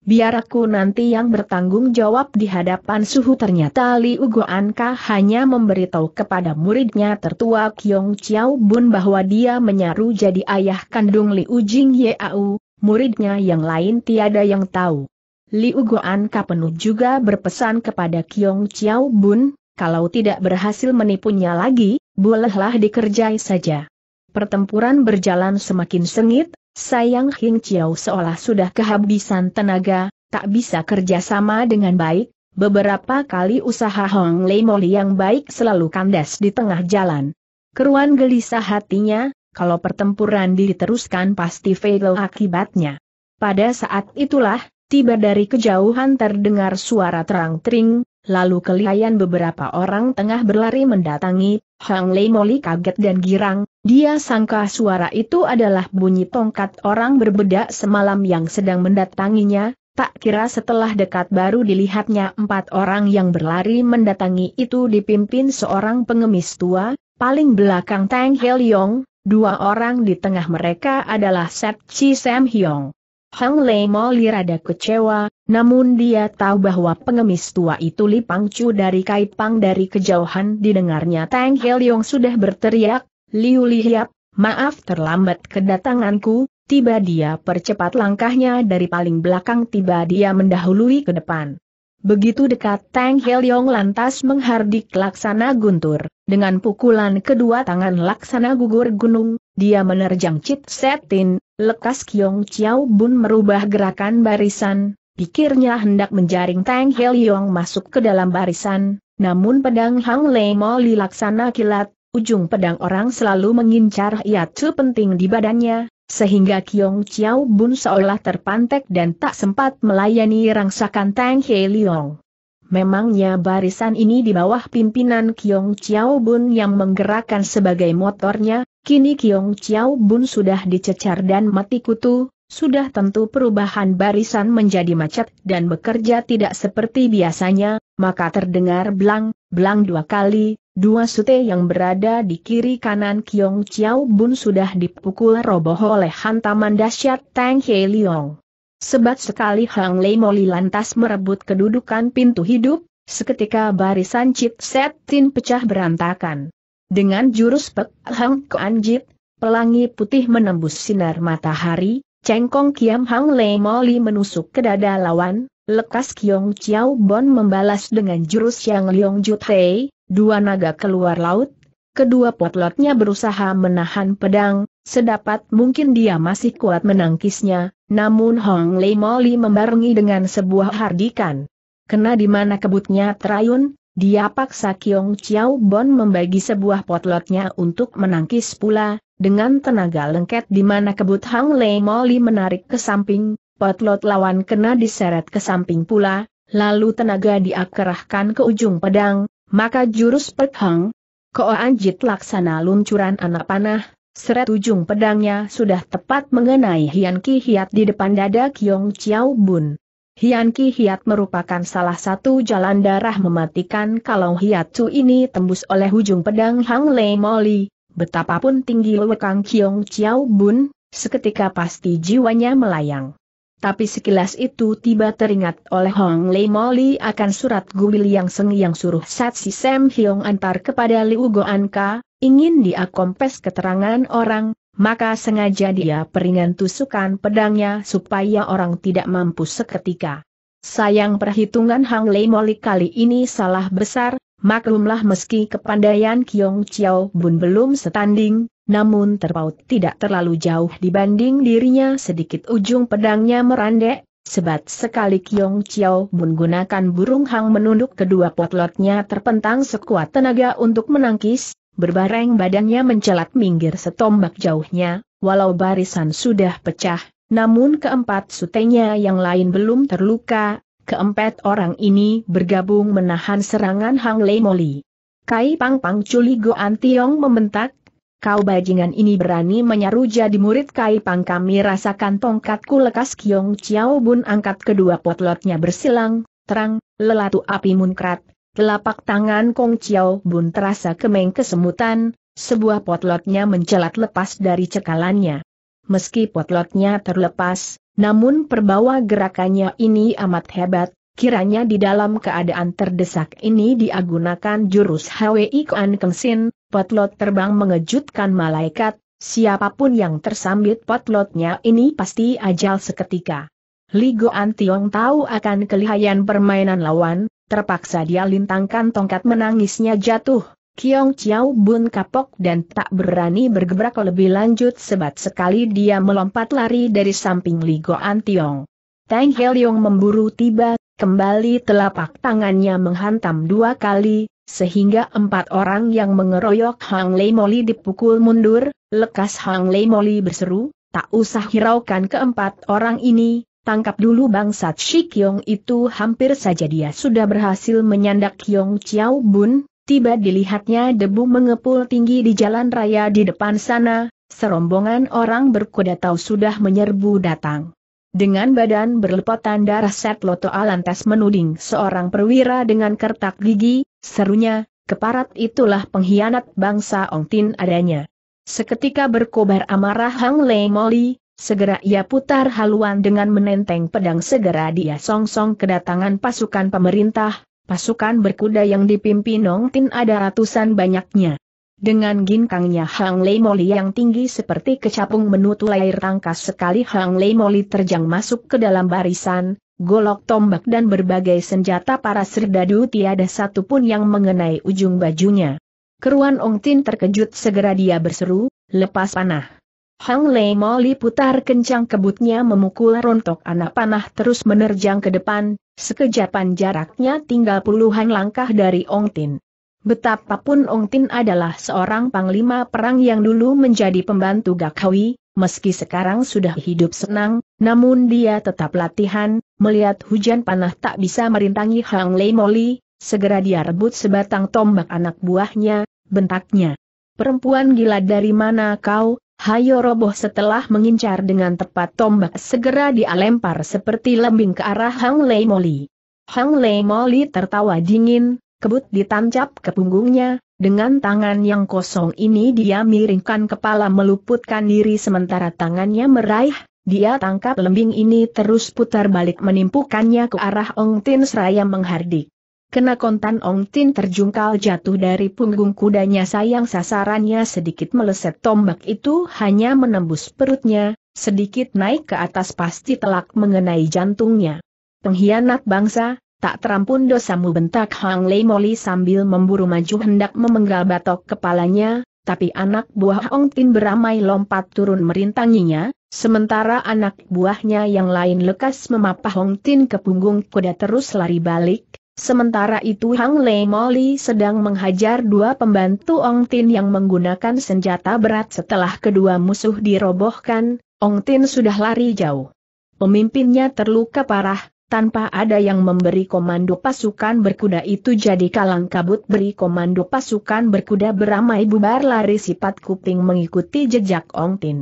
Biar aku nanti yang bertanggung jawab di hadapan suhu ternyata Li Ugoan hanya memberitahu kepada muridnya tertua Kyong Chiao Bun bahwa dia menyaru jadi ayah kandung Li Ujing Yeau, muridnya yang lain tiada yang tahu. Li Ugoan penuh juga berpesan kepada Kyong Chiao Bun, kalau tidak berhasil menipunya lagi, bolehlah dikerjai saja. Pertempuran berjalan semakin sengit, Sayang Hing Chiao seolah sudah kehabisan tenaga, tak bisa kerja sama dengan baik, beberapa kali usaha Hong Lei Moli yang baik selalu kandas di tengah jalan. Keruan gelisah hatinya, kalau pertempuran diteruskan pasti fatal akibatnya. Pada saat itulah, tiba dari kejauhan terdengar suara terang-tering, Lalu kelihayan beberapa orang tengah berlari mendatangi, Hang Lei Moli kaget dan girang, dia sangka suara itu adalah bunyi tongkat orang berbeda semalam yang sedang mendatanginya, tak kira setelah dekat baru dilihatnya empat orang yang berlari mendatangi itu dipimpin seorang pengemis tua, paling belakang Tang Yong, dua orang di tengah mereka adalah Sep Chi Sam Hyong. Hang Lei Moli rada kecewa, namun dia tahu bahwa pengemis tua itu Li Chu dari Kaipang dari kejauhan didengarnya Tang Heliong sudah berteriak, Liu Li maaf terlambat kedatanganku, tiba dia percepat langkahnya dari paling belakang tiba dia mendahului ke depan. Begitu dekat Tang Heliong lantas menghardik laksana guntur, dengan pukulan kedua tangan laksana gugur gunung, dia menerjang Cit Setin, lekas Kiong Chiao Bun merubah gerakan barisan, pikirnya hendak menjaring Tang Yong masuk ke dalam barisan, namun pedang Hang Lei Mo laksana kilat, ujung pedang orang selalu mengincar hiatu penting di badannya, sehingga Kiong Chiao Bun seolah terpantek dan tak sempat melayani rangsakan Tang Yong. Memangnya barisan ini di bawah pimpinan Kiong Chiao Bun yang menggerakkan sebagai motornya, Kini Kiong Chiao Bun sudah dicecar dan mati kutu, sudah tentu perubahan barisan menjadi macet dan bekerja tidak seperti biasanya, maka terdengar blang, blang dua kali, dua sute yang berada di kiri kanan Kiong Chiao Bun sudah dipukul roboh oleh hantaman dahsyat Tang He Leong. Sebat sekali Hang Lei Moli lantas merebut kedudukan pintu hidup, seketika barisan chipset Tin pecah berantakan. Dengan jurus Pek Hang Anjit, pelangi putih menembus sinar matahari, cengkong Kiam Hang Lei Moli menusuk ke dada lawan, lekas Kiong Chiao Bon membalas dengan jurus yang Liong Jutei, dua naga keluar laut, kedua potlotnya berusaha menahan pedang, sedapat mungkin dia masih kuat menangkisnya, namun Hong Lei Moli membarengi dengan sebuah hardikan. Kena di mana kebutnya terayun, dia paksa Kiong Chiao Bon membagi sebuah potlotnya untuk menangkis pula, dengan tenaga lengket di mana kebut Hang Lei Moli menarik ke samping, potlot lawan kena diseret ke samping pula, lalu tenaga diakerahkan ke ujung pedang, maka jurus Pek Hang, Anjit laksana luncuran anak panah, seret ujung pedangnya sudah tepat mengenai Hian Ki Hiat di depan dada Kiong Chiao Bun. Hian Ki Hiat merupakan salah satu jalan darah mematikan kalau Hiat Chu ini tembus oleh ujung pedang Hang Lei Moli, betapapun tinggi Kang Kiong Chiao Bun, seketika pasti jiwanya melayang. Tapi sekilas itu tiba teringat oleh Hong Lei Moli akan surat Gumil Yang Seng yang suruh Sat Si Sam Hiong antar kepada Liu Goan Ka, ingin dia kompes keterangan orang, maka sengaja dia peringan tusukan pedangnya supaya orang tidak mampu seketika. Sayang perhitungan Hang Lei Molik kali ini salah besar, maklumlah meski kepandaian Kiong Chiao Bun belum setanding, namun terpaut tidak terlalu jauh dibanding dirinya sedikit ujung pedangnya merandek, Sebat sekali Kiong Chiao Bun gunakan burung hang menunduk kedua potlotnya terpentang sekuat tenaga untuk menangkis, berbareng badannya mencelat minggir setombak jauhnya, walau barisan sudah pecah, namun keempat sutenya yang lain belum terluka, keempat orang ini bergabung menahan serangan Hang Lei Moli. Kai Pang Pang Culi Goan Tiong membentak, kau bajingan ini berani menyaru jadi murid Kai Pang kami rasakan tongkatku lekas Kiong Chiao Bun angkat kedua potlotnya bersilang, terang, lelatu api munkrat, Telapak tangan Kong Chiao Bun terasa kemeng kesemutan, sebuah potlotnya mencelat lepas dari cekalannya. Meski potlotnya terlepas, namun perbawa gerakannya ini amat hebat, kiranya di dalam keadaan terdesak ini diagunakan jurus HWI Kuan Kengsin, potlot terbang mengejutkan malaikat, siapapun yang tersambit potlotnya ini pasti ajal seketika. Ligo Antiong tahu akan kelihayan permainan lawan, Terpaksa dia lintangkan tongkat menangisnya jatuh. Kiong Chiao Bun kapok dan tak berani bergebrak lebih lanjut sebat sekali dia melompat lari dari samping Ligo Antiong. Tiong. Tang Yong memburu tiba, kembali telapak tangannya menghantam dua kali, sehingga empat orang yang mengeroyok Hang Lei Moli dipukul mundur, lekas Hang Lei Moli berseru, tak usah hiraukan keempat orang ini, Tangkap dulu bangsat Shikyong itu hampir saja dia sudah berhasil menyandak Kyong Chiao Bun, tiba dilihatnya debu mengepul tinggi di jalan raya di depan sana, serombongan orang berkuda tahu sudah menyerbu datang. Dengan badan berlepotan darah Set Loto Alantes menuding seorang perwira dengan kertak gigi, serunya, keparat itulah pengkhianat bangsa Ong Tin adanya. Seketika berkobar amarah Hang Lei Moli, Segera ia putar haluan dengan menenteng pedang segera dia songsong kedatangan pasukan pemerintah, pasukan berkuda yang dipimpin Nong Tin ada ratusan banyaknya. Dengan ginkangnya Hang Lei Moli yang tinggi seperti kecapung menutu air tangkas sekali Hang Lei Moli terjang masuk ke dalam barisan, golok tombak dan berbagai senjata para serdadu tiada satupun yang mengenai ujung bajunya. Keruan Ong Tin terkejut segera dia berseru, lepas panah. Hang Lei Moli putar kencang kebutnya memukul rontok anak panah terus menerjang ke depan, sekejapan jaraknya tinggal puluhan langkah dari Ong Tin. Betapapun Ong Tin adalah seorang panglima perang yang dulu menjadi pembantu Gakawi, meski sekarang sudah hidup senang, namun dia tetap latihan, melihat hujan panah tak bisa merintangi Hang Lei Moli, segera dia rebut sebatang tombak anak buahnya, bentaknya. Perempuan gila dari mana kau, Hayo roboh setelah mengincar dengan tepat tombak segera dialempar seperti lembing ke arah Hang Lei Moli. Hang Lei Moli tertawa dingin, kebut ditancap ke punggungnya, dengan tangan yang kosong ini dia miringkan kepala meluputkan diri sementara tangannya meraih, dia tangkap lembing ini terus putar balik menimpukannya ke arah Ong Tin seraya menghardik. Kena kontan Ong Tin terjungkal jatuh dari punggung kudanya sayang sasarannya sedikit meleset tombak itu hanya menembus perutnya, sedikit naik ke atas pasti telak mengenai jantungnya. Pengkhianat bangsa, tak terampun dosamu bentak Hang Lei Moli sambil memburu maju hendak memenggal batok kepalanya, tapi anak buah Ong Tin beramai lompat turun merintanginya, sementara anak buahnya yang lain lekas memapah Ong Tin ke punggung kuda terus lari balik, Sementara itu Hang Lei Moli sedang menghajar dua pembantu Ong Tin yang menggunakan senjata berat setelah kedua musuh dirobohkan, Ong Tin sudah lari jauh. Pemimpinnya terluka parah, tanpa ada yang memberi komando pasukan berkuda itu jadi kalang kabut beri komando pasukan berkuda beramai bubar lari sifat kuping mengikuti jejak Ong Tin.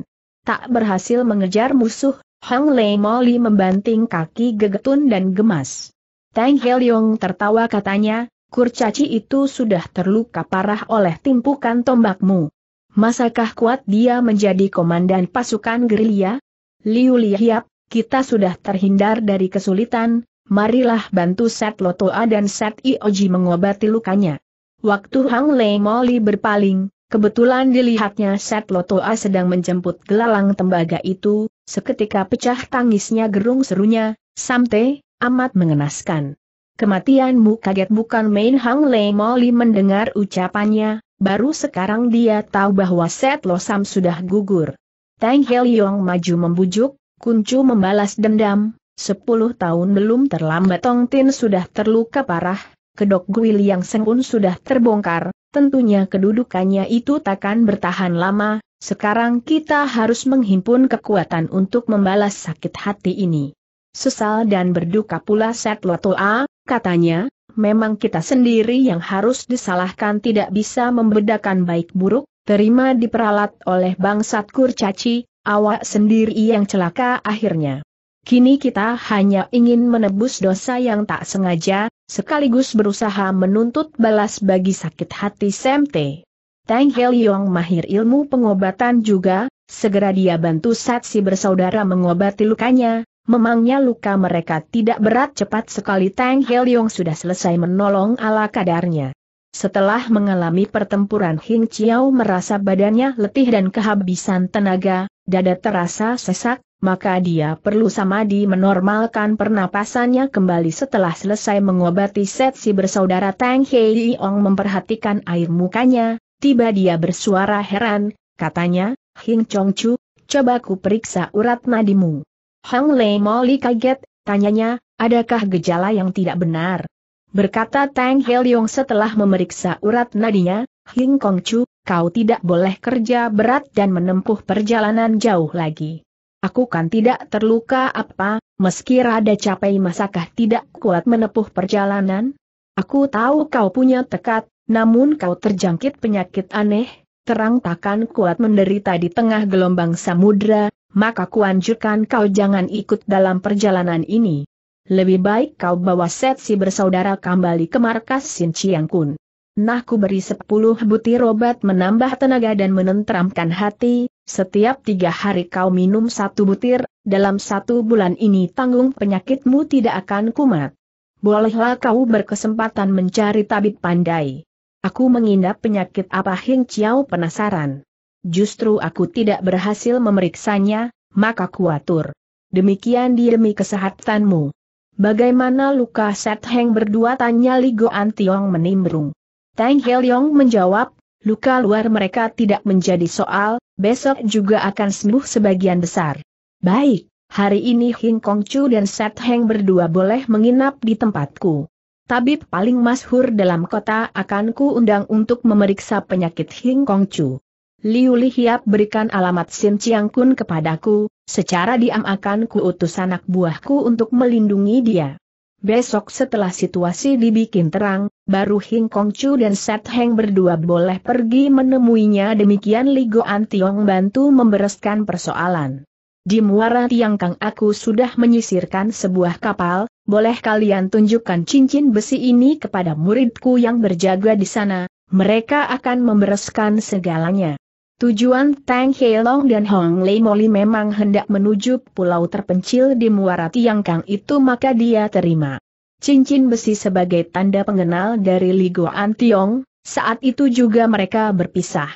Tak berhasil mengejar musuh, Hang Lei Moli membanting kaki gegetun dan gemas. Tang Helyong tertawa katanya, kurcaci itu sudah terluka parah oleh timpukan tombakmu. Masakah kuat dia menjadi komandan pasukan gerilya? Liu Lihiap, kita sudah terhindar dari kesulitan, marilah bantu Set Lotoa dan Set Ioji mengobati lukanya. Waktu Hang Lei Moli berpaling, kebetulan dilihatnya Set Lotoa sedang menjemput gelalang tembaga itu, seketika pecah tangisnya gerung serunya, Samte, amat mengenaskan. Kematianmu kaget bukan main Hang Lei Moli mendengar ucapannya, baru sekarang dia tahu bahwa Set Lo Sam sudah gugur. Tang Heliong maju membujuk, Kuncu membalas dendam, sepuluh tahun belum terlambat Tong Tin sudah terluka parah, kedok Guil yang sengpun sudah terbongkar, tentunya kedudukannya itu takkan bertahan lama, sekarang kita harus menghimpun kekuatan untuk membalas sakit hati ini. Sesal dan berduka pula Set A, katanya, memang kita sendiri yang harus disalahkan tidak bisa membedakan baik buruk, terima diperalat oleh bangsat kurcaci, awak sendiri yang celaka akhirnya. Kini kita hanya ingin menebus dosa yang tak sengaja, sekaligus berusaha menuntut balas bagi sakit hati Semte. Tang Yong mahir ilmu pengobatan juga, segera dia bantu Satsi bersaudara mengobati lukanya, Memangnya luka mereka tidak berat cepat sekali Tang Yong sudah selesai menolong ala kadarnya. Setelah mengalami pertempuran Hing Chiao merasa badannya letih dan kehabisan tenaga, dada terasa sesak, maka dia perlu samadi menormalkan pernapasannya kembali setelah selesai mengobati setsi bersaudara Tang Hei Yong memperhatikan air mukanya, tiba dia bersuara heran, katanya, Hing Chong Chu, coba ku periksa urat nadimu. Hang Lei Moli kaget, tanyanya, adakah gejala yang tidak benar? Berkata Tang Yong setelah memeriksa urat nadinya, Hing Kong Chu, kau tidak boleh kerja berat dan menempuh perjalanan jauh lagi. Aku kan tidak terluka apa, meski rada capai masakah tidak kuat menempuh perjalanan? Aku tahu kau punya tekad, namun kau terjangkit penyakit aneh, terang takkan kuat menderita di tengah gelombang samudra, maka kuanjurkan kau jangan ikut dalam perjalanan ini. Lebih baik kau bawa setsi bersaudara kembali ke markas Sin Chiang Kun. Nah ku beri sepuluh butir obat menambah tenaga dan menenteramkan hati, setiap tiga hari kau minum satu butir, dalam satu bulan ini tanggung penyakitmu tidak akan kumat. Bolehlah kau berkesempatan mencari tabib pandai. Aku mengindap penyakit apa Hing Chiao penasaran justru aku tidak berhasil memeriksanya, maka kuatur. Demikian dia demi kesehatanmu. Bagaimana luka Set Heng berdua tanya Ligo Antiong menimbrung. Tang Heliong menjawab, luka luar mereka tidak menjadi soal, besok juga akan sembuh sebagian besar. Baik, hari ini Hing Kong Chu dan Set Heng berdua boleh menginap di tempatku. Tabib paling masyhur dalam kota akan ku undang untuk memeriksa penyakit Hing Kong Chu. Liu Li berikan alamat Sin Chiang Kun kepadaku, secara diam akan kuutus anak buahku untuk melindungi dia. Besok setelah situasi dibikin terang, baru Hing Kong Chu dan Set Heng berdua boleh pergi menemuinya demikian Ligo Antiong bantu membereskan persoalan. Di muara Tiang Kang aku sudah menyisirkan sebuah kapal, boleh kalian tunjukkan cincin besi ini kepada muridku yang berjaga di sana, mereka akan membereskan segalanya. Tujuan Tang Heilong dan Hong Lei Moli memang hendak menuju pulau terpencil di Muara Tiangkang itu maka dia terima. Cincin besi sebagai tanda pengenal dari Liguan Tiong, saat itu juga mereka berpisah.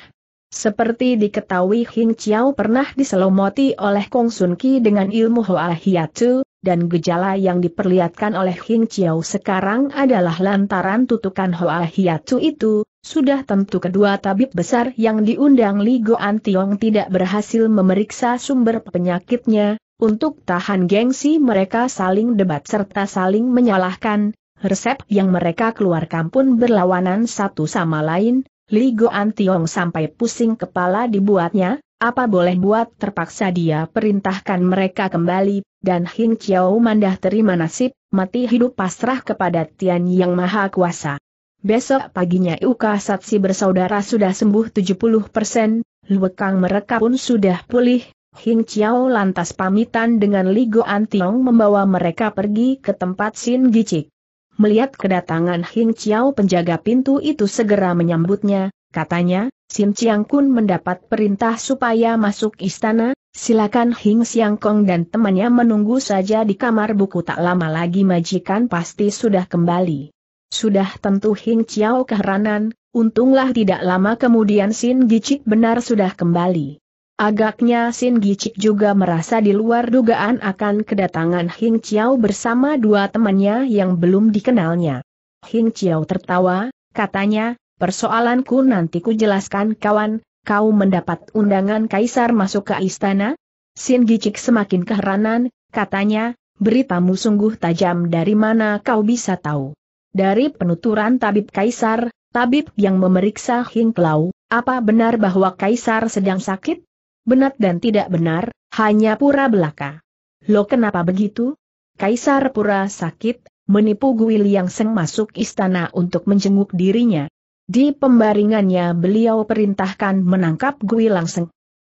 Seperti diketahui Hing Chiao pernah diselomoti oleh Kong Sun Ki dengan ilmu Hoa Hiatu, dan gejala yang diperlihatkan oleh Hing Chiao sekarang adalah lantaran tutukan Hoa Hiatu itu, sudah tentu kedua tabib besar yang diundang Li Goan Tiong tidak berhasil memeriksa sumber penyakitnya, untuk tahan gengsi mereka saling debat serta saling menyalahkan, resep yang mereka keluarkan pun berlawanan satu sama lain, Li Goan Tiong sampai pusing kepala dibuatnya, apa boleh buat terpaksa dia perintahkan mereka kembali, dan Hing Chiao mandah terima nasib, mati hidup pasrah kepada Tian Yang Maha Kuasa. Besok paginya Uka Satsi bersaudara sudah sembuh 70 persen, Luekang mereka pun sudah pulih, Hing Chiao lantas pamitan dengan Ligo Antiong membawa mereka pergi ke tempat Sin Gicik. Melihat kedatangan Hing Chiao penjaga pintu itu segera menyambutnya, katanya, Sin Chiang Kun mendapat perintah supaya masuk istana, silakan Hing Siang Kong dan temannya menunggu saja di kamar buku tak lama lagi majikan pasti sudah kembali. Sudah tentu Hing Chiao keheranan, untunglah tidak lama kemudian Sin Gicik benar sudah kembali. Agaknya Sin Gicik juga merasa di luar dugaan akan kedatangan Hing Chiao bersama dua temannya yang belum dikenalnya. Hing Chiao tertawa, katanya, persoalanku nanti ku jelaskan kawan, kau mendapat undangan kaisar masuk ke istana? Sin Gicik semakin keheranan, katanya, beritamu sungguh tajam dari mana kau bisa tahu. Dari penuturan tabib kaisar, tabib yang memeriksa Hingklau, apa benar bahwa kaisar sedang sakit? Benar dan tidak benar, hanya pura belaka. Lo kenapa begitu? Kaisar pura sakit, menipu Gui Liang Seng masuk istana untuk menjenguk dirinya. Di pembaringannya beliau perintahkan menangkap Gui Liang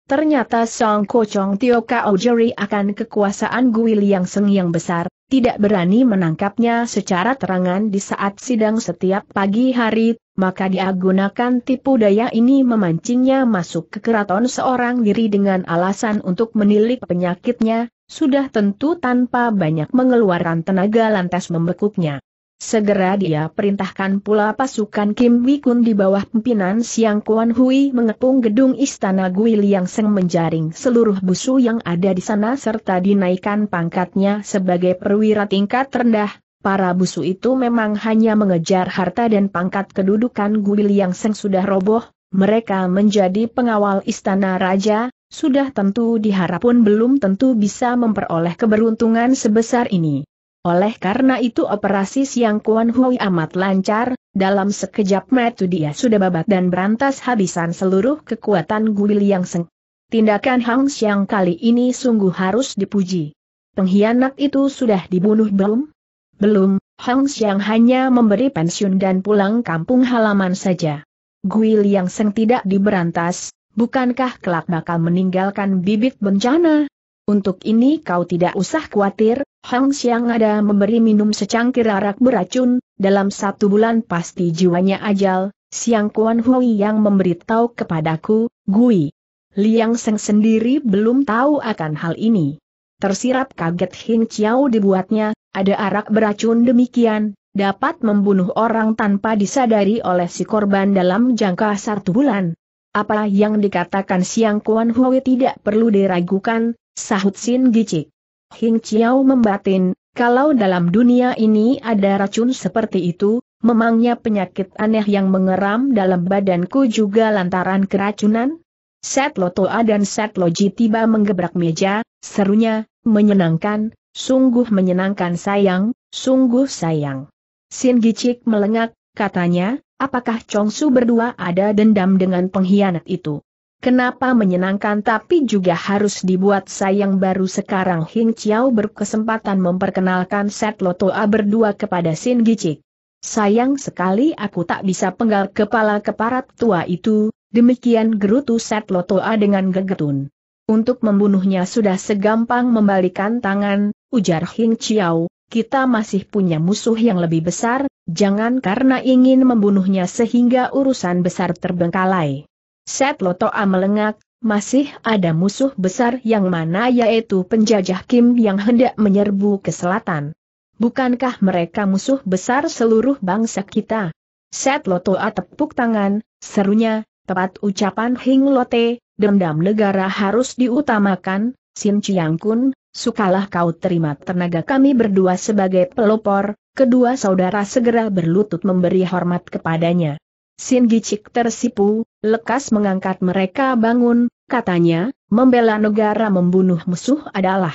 Ternyata Song Kocong Tio Kao Jeri akan kekuasaan Gui Liang Seng yang besar, tidak berani menangkapnya secara terangan di saat sidang setiap pagi hari, maka dia gunakan tipu daya ini memancingnya masuk ke keraton seorang diri dengan alasan untuk menilik penyakitnya, sudah tentu tanpa banyak mengeluarkan tenaga lantas membekuknya. Segera dia perintahkan pula pasukan Kim Wikun di bawah pimpinan Siang Kuan Hui mengepung gedung istana Gui Seng menjaring seluruh busu yang ada di sana serta dinaikkan pangkatnya sebagai perwira tingkat rendah. Para busu itu memang hanya mengejar harta dan pangkat kedudukan Gui Seng sudah roboh, mereka menjadi pengawal istana raja, sudah tentu diharap pun belum tentu bisa memperoleh keberuntungan sebesar ini. Oleh karena itu operasi siang Kuan Hui amat lancar, dalam sekejap metu dia sudah babat dan berantas habisan seluruh kekuatan Gui Liang Seng. Tindakan Hang Xiang kali ini sungguh harus dipuji. Pengkhianat itu sudah dibunuh belum? Belum, Hang Xiang hanya memberi pensiun dan pulang kampung halaman saja. Gui Liang Seng tidak diberantas, bukankah kelak bakal meninggalkan bibit bencana? Untuk ini kau tidak usah khawatir, Hang Xiang ada memberi minum secangkir arak beracun, dalam satu bulan pasti jiwanya ajal, Siang Kuan Hui yang memberitahu kepadaku, Gui. Liang Seng sendiri belum tahu akan hal ini. Tersirap kaget Hing Chiao dibuatnya, ada arak beracun demikian, dapat membunuh orang tanpa disadari oleh si korban dalam jangka satu bulan. Apa yang dikatakan Siang Kuan Hui tidak perlu diragukan, sahut Sin Gicik. Hing Chiao membatin, kalau dalam dunia ini ada racun seperti itu, memangnya penyakit aneh yang mengeram dalam badanku juga lantaran keracunan? Set Toa dan Set Loji tiba menggebrak meja, serunya, menyenangkan, sungguh menyenangkan sayang, sungguh sayang. Sin Gicik melengak, katanya, apakah Chong Su berdua ada dendam dengan pengkhianat itu? Kenapa menyenangkan tapi juga harus dibuat sayang baru sekarang Hing Chiao berkesempatan memperkenalkan set Lotoa berdua kepada Sin Gicik. Sayang sekali aku tak bisa penggal kepala keparat tua itu, demikian gerutu set Lotoa dengan gegetun. Untuk membunuhnya sudah segampang membalikan tangan, ujar Hing Chiao, kita masih punya musuh yang lebih besar, jangan karena ingin membunuhnya sehingga urusan besar terbengkalai. Set Lotoa melengak, masih ada musuh besar yang mana yaitu penjajah Kim yang hendak menyerbu ke selatan. Bukankah mereka musuh besar seluruh bangsa kita? Set Lotoa tepuk tangan, serunya, tepat ucapan Hing Lote, dendam negara harus diutamakan, Sin Chiang Kun, sukalah kau terima tenaga kami berdua sebagai pelopor, kedua saudara segera berlutut memberi hormat kepadanya. Sin Gicik tersipu, lekas mengangkat mereka bangun, katanya, membela negara membunuh musuh adalah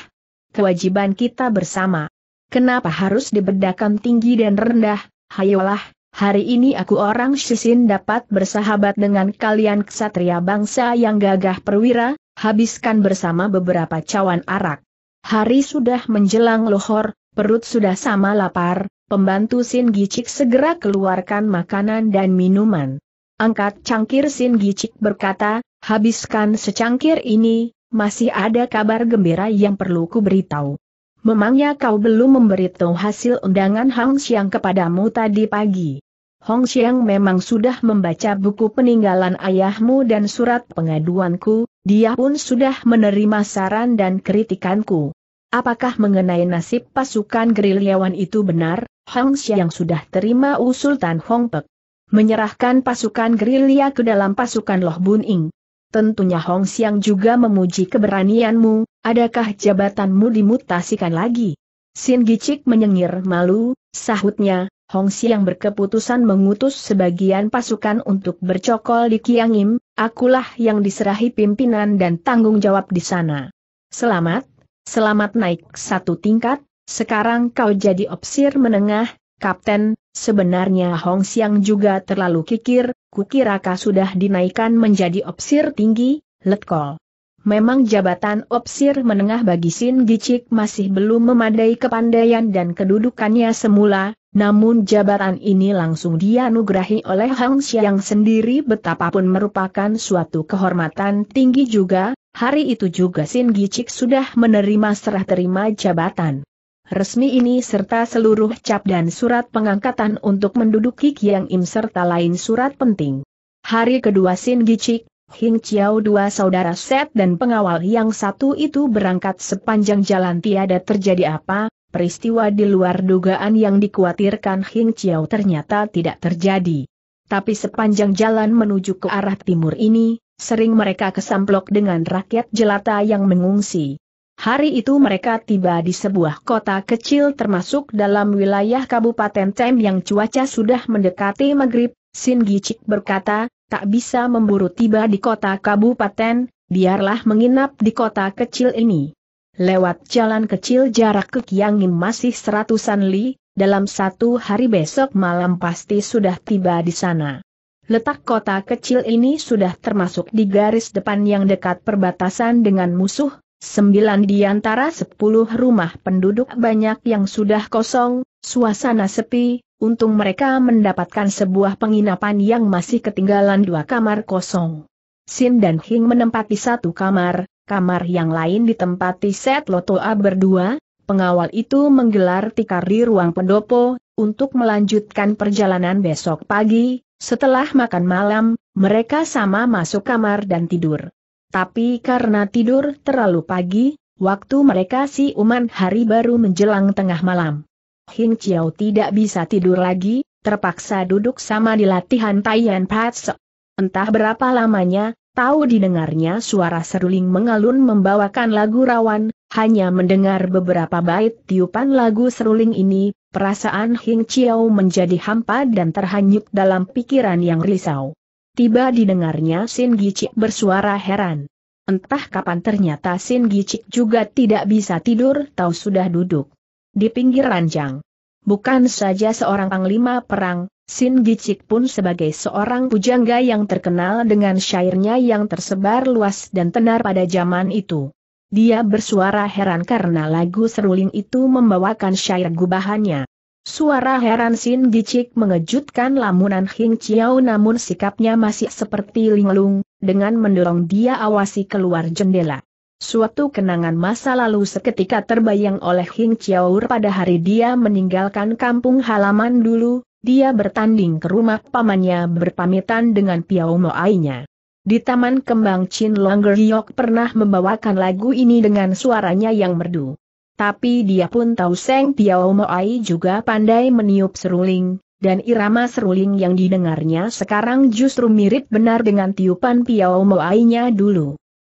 kewajiban kita bersama. Kenapa harus dibedakan tinggi dan rendah, hayolah, hari ini aku orang Shisin dapat bersahabat dengan kalian ksatria bangsa yang gagah perwira, habiskan bersama beberapa cawan arak. Hari sudah menjelang lohor, perut sudah sama lapar, pembantu Sin Gicik segera keluarkan makanan dan minuman. Angkat cangkir Sin Gicik berkata, habiskan secangkir ini, masih ada kabar gembira yang perlu ku beritahu. Memangnya kau belum memberitahu hasil undangan Hang Xiang kepadamu tadi pagi. Hong Xiang memang sudah membaca buku peninggalan ayahmu dan surat pengaduanku, dia pun sudah menerima saran dan kritikanku. Apakah mengenai nasib pasukan gerilyawan itu benar? Hang Xiang sudah terima usul Tan Hong Pek. Menyerahkan pasukan gerilya ke dalam pasukan Loh Bun Ing. Tentunya Hong Xiang juga memuji keberanianmu, adakah jabatanmu dimutasikan lagi? Sin Gicik menyengir malu, sahutnya, Hong Xiang berkeputusan mengutus sebagian pasukan untuk bercokol di Kiangim, akulah yang diserahi pimpinan dan tanggung jawab di sana. Selamat, selamat naik satu tingkat, sekarang kau jadi opsir menengah, Kapten, sebenarnya Hong Xiang juga terlalu kikir, kukira sudah dinaikkan menjadi opsir tinggi, letkol. Memang jabatan opsir menengah bagi Sin Gicik masih belum memadai kepandaian dan kedudukannya semula, namun jabatan ini langsung dianugerahi oleh Hong Xiang sendiri betapapun merupakan suatu kehormatan tinggi juga, hari itu juga Sin Gicik sudah menerima serah terima jabatan resmi ini serta seluruh cap dan surat pengangkatan untuk menduduki Kiang Im serta lain surat penting. Hari kedua Sin Gicik, Hing Chiao dua saudara Set dan pengawal yang satu itu berangkat sepanjang jalan tiada terjadi apa, peristiwa di luar dugaan yang dikhawatirkan Hing Chiao ternyata tidak terjadi. Tapi sepanjang jalan menuju ke arah timur ini, sering mereka kesamplok dengan rakyat jelata yang mengungsi. Hari itu mereka tiba di sebuah kota kecil termasuk dalam wilayah Kabupaten Tem yang cuaca sudah mendekati maghrib, Sin Gicik berkata, tak bisa memburu tiba di kota kabupaten, biarlah menginap di kota kecil ini. Lewat jalan kecil jarak ke Kiangim masih seratusan li, dalam satu hari besok malam pasti sudah tiba di sana. Letak kota kecil ini sudah termasuk di garis depan yang dekat perbatasan dengan musuh, Sembilan di antara sepuluh rumah penduduk banyak yang sudah kosong, suasana sepi, untung mereka mendapatkan sebuah penginapan yang masih ketinggalan dua kamar kosong. Sin dan Hing menempati satu kamar, kamar yang lain ditempati Set Lotoa berdua, pengawal itu menggelar tikar di ruang pendopo, untuk melanjutkan perjalanan besok pagi, setelah makan malam, mereka sama masuk kamar dan tidur. Tapi karena tidur terlalu pagi, waktu mereka uman hari baru menjelang tengah malam. Hing Chiao tidak bisa tidur lagi, terpaksa duduk sama di latihan Taiyan Patse. Entah berapa lamanya, tahu didengarnya suara seruling mengalun membawakan lagu rawan, hanya mendengar beberapa bait tiupan lagu seruling ini, perasaan Hing Chiao menjadi hampa dan terhanyut dalam pikiran yang risau. Tiba didengarnya Sin Gicik bersuara heran. Entah kapan ternyata Sin Gicik juga tidak bisa tidur tahu sudah duduk. Di pinggir ranjang. Bukan saja seorang panglima perang, Sin Gicik pun sebagai seorang pujangga yang terkenal dengan syairnya yang tersebar luas dan tenar pada zaman itu. Dia bersuara heran karena lagu seruling itu membawakan syair gubahannya. Suara heran Sin Gicik mengejutkan lamunan Hing Chiao namun sikapnya masih seperti linglung, dengan mendorong dia awasi keluar jendela. Suatu kenangan masa lalu seketika terbayang oleh Hing Chiao pada hari dia meninggalkan kampung halaman dulu, dia bertanding ke rumah pamannya berpamitan dengan Piao Moainya. Di Taman Kembang Chin Longer Yok pernah membawakan lagu ini dengan suaranya yang merdu. Tapi dia pun tahu Seng Tiao Moai juga pandai meniup seruling, dan irama seruling yang didengarnya sekarang justru mirip benar dengan tiupan Piao Moai-nya dulu.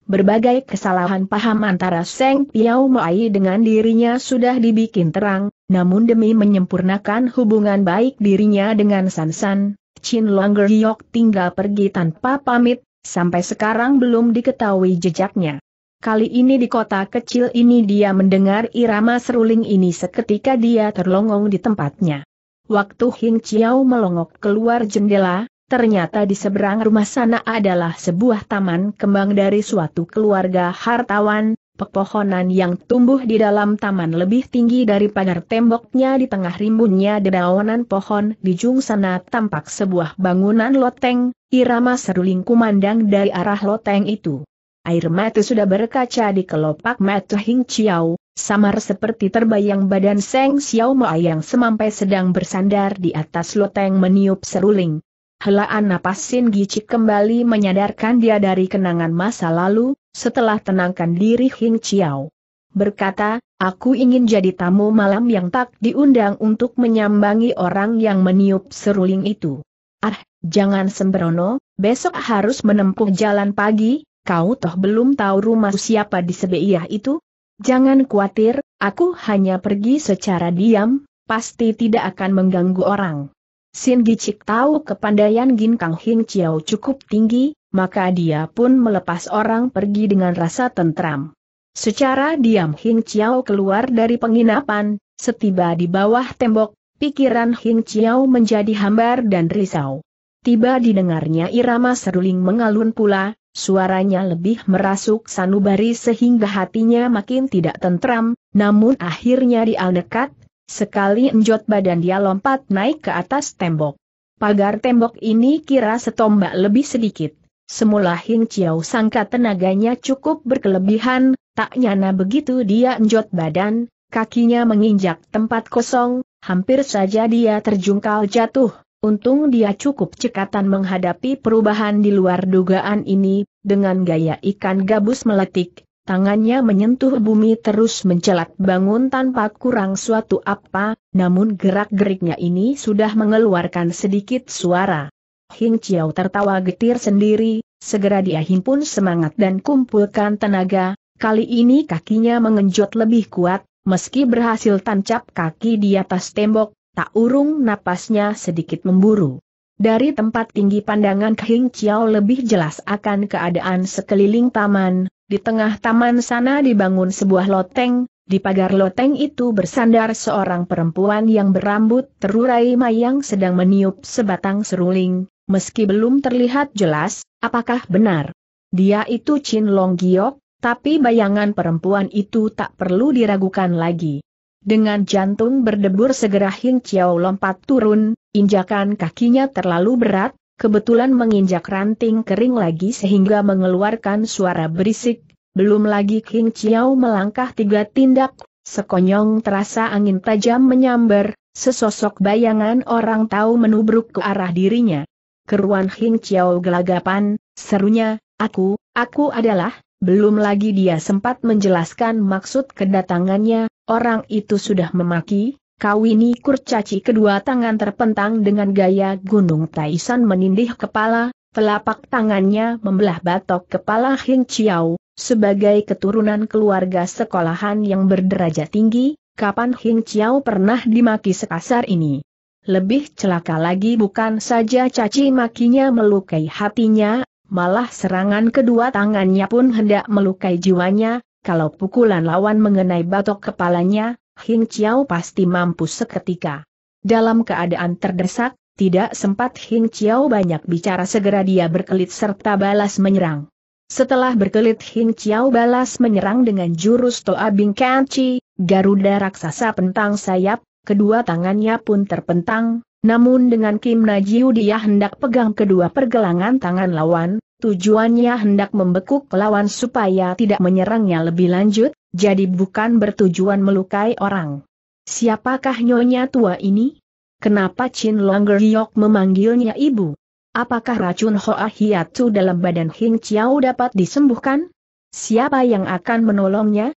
Berbagai kesalahan paham antara Seng Piao Moai dengan dirinya sudah dibikin terang, namun demi menyempurnakan hubungan baik dirinya dengan Sansan, Chin Longer Hyok tinggal pergi tanpa pamit, sampai sekarang belum diketahui jejaknya. Kali ini di kota kecil ini dia mendengar irama seruling ini seketika dia terlongong di tempatnya. Waktu Hing Chiao melongok keluar jendela, ternyata di seberang rumah sana adalah sebuah taman kembang dari suatu keluarga hartawan, pepohonan yang tumbuh di dalam taman lebih tinggi dari pagar temboknya di tengah rimbunnya dedaunan pohon di jung sana tampak sebuah bangunan loteng, irama seruling kumandang dari arah loteng itu air mata sudah berkaca di kelopak mata Hing Chiao, samar seperti terbayang badan Seng Xiao Ma yang semampai sedang bersandar di atas loteng meniup seruling. Helaan napas Sin Gici kembali menyadarkan dia dari kenangan masa lalu, setelah tenangkan diri Hing Chiao. Berkata, aku ingin jadi tamu malam yang tak diundang untuk menyambangi orang yang meniup seruling itu. Ah, jangan sembrono, besok harus menempuh jalan pagi, kau toh belum tahu rumah siapa di sebelah itu? Jangan khawatir, aku hanya pergi secara diam, pasti tidak akan mengganggu orang. Sin Gicik tahu kepandaian Gin Kang Hing Chiao cukup tinggi, maka dia pun melepas orang pergi dengan rasa tentram. Secara diam Hing Chiao keluar dari penginapan, setiba di bawah tembok, pikiran Hing Chiao menjadi hambar dan risau. Tiba didengarnya irama seruling mengalun pula, Suaranya lebih merasuk sanubari sehingga hatinya makin tidak tentram, namun akhirnya dia nekat, sekali enjot badan dia lompat naik ke atas tembok. Pagar tembok ini kira setombak lebih sedikit. Semula Hing Chiao sangka tenaganya cukup berkelebihan, tak nyana begitu dia enjot badan, kakinya menginjak tempat kosong, hampir saja dia terjungkal jatuh. Untung dia cukup cekatan menghadapi perubahan di luar dugaan ini, dengan gaya ikan gabus meletik, tangannya menyentuh bumi terus mencelat bangun tanpa kurang suatu apa, namun gerak-geriknya ini sudah mengeluarkan sedikit suara. Hing Chiao tertawa getir sendiri, segera dia himpun semangat dan kumpulkan tenaga, kali ini kakinya mengenjot lebih kuat, meski berhasil tancap kaki di atas tembok, tak urung napasnya sedikit memburu. Dari tempat tinggi pandangan Kehing Chiao lebih jelas akan keadaan sekeliling taman, di tengah taman sana dibangun sebuah loteng, di pagar loteng itu bersandar seorang perempuan yang berambut terurai mayang sedang meniup sebatang seruling, meski belum terlihat jelas, apakah benar. Dia itu Chin Long Giok, tapi bayangan perempuan itu tak perlu diragukan lagi. Dengan jantung berdebur segera Hing Chiao lompat turun, injakan kakinya terlalu berat, kebetulan menginjak ranting kering lagi sehingga mengeluarkan suara berisik, belum lagi Hing Chiao melangkah tiga tindak, sekonyong terasa angin tajam menyambar, sesosok bayangan orang tahu menubruk ke arah dirinya. Keruan Hing Chiao gelagapan, serunya, aku, aku adalah, belum lagi dia sempat menjelaskan maksud kedatangannya, Orang itu sudah memaki, kawini kurcaci kedua tangan terpentang dengan gaya gunung Taisan menindih kepala, telapak tangannya membelah batok kepala Hing Chiao, sebagai keturunan keluarga sekolahan yang berderajat tinggi, kapan Hing Chiao pernah dimaki sekasar ini. Lebih celaka lagi bukan saja caci makinya melukai hatinya, malah serangan kedua tangannya pun hendak melukai jiwanya, kalau pukulan lawan mengenai batok kepalanya, Hing Chiao pasti mampu seketika. Dalam keadaan terdesak, tidak sempat Hing Chiao banyak bicara segera dia berkelit serta balas menyerang. Setelah berkelit Hing Chiao balas menyerang dengan jurus Toa Bing Kanchi, Garuda Raksasa Pentang Sayap, kedua tangannya pun terpentang, namun dengan Kim Najiu dia hendak pegang kedua pergelangan tangan lawan, Tujuannya hendak membekuk lawan supaya tidak menyerangnya lebih lanjut, jadi bukan bertujuan melukai orang. Siapakah nyonya tua ini? Kenapa Chin Longer Hyok memanggilnya ibu? Apakah racun Hoa Hiatu dalam badan Hing Chiao dapat disembuhkan? Siapa yang akan menolongnya?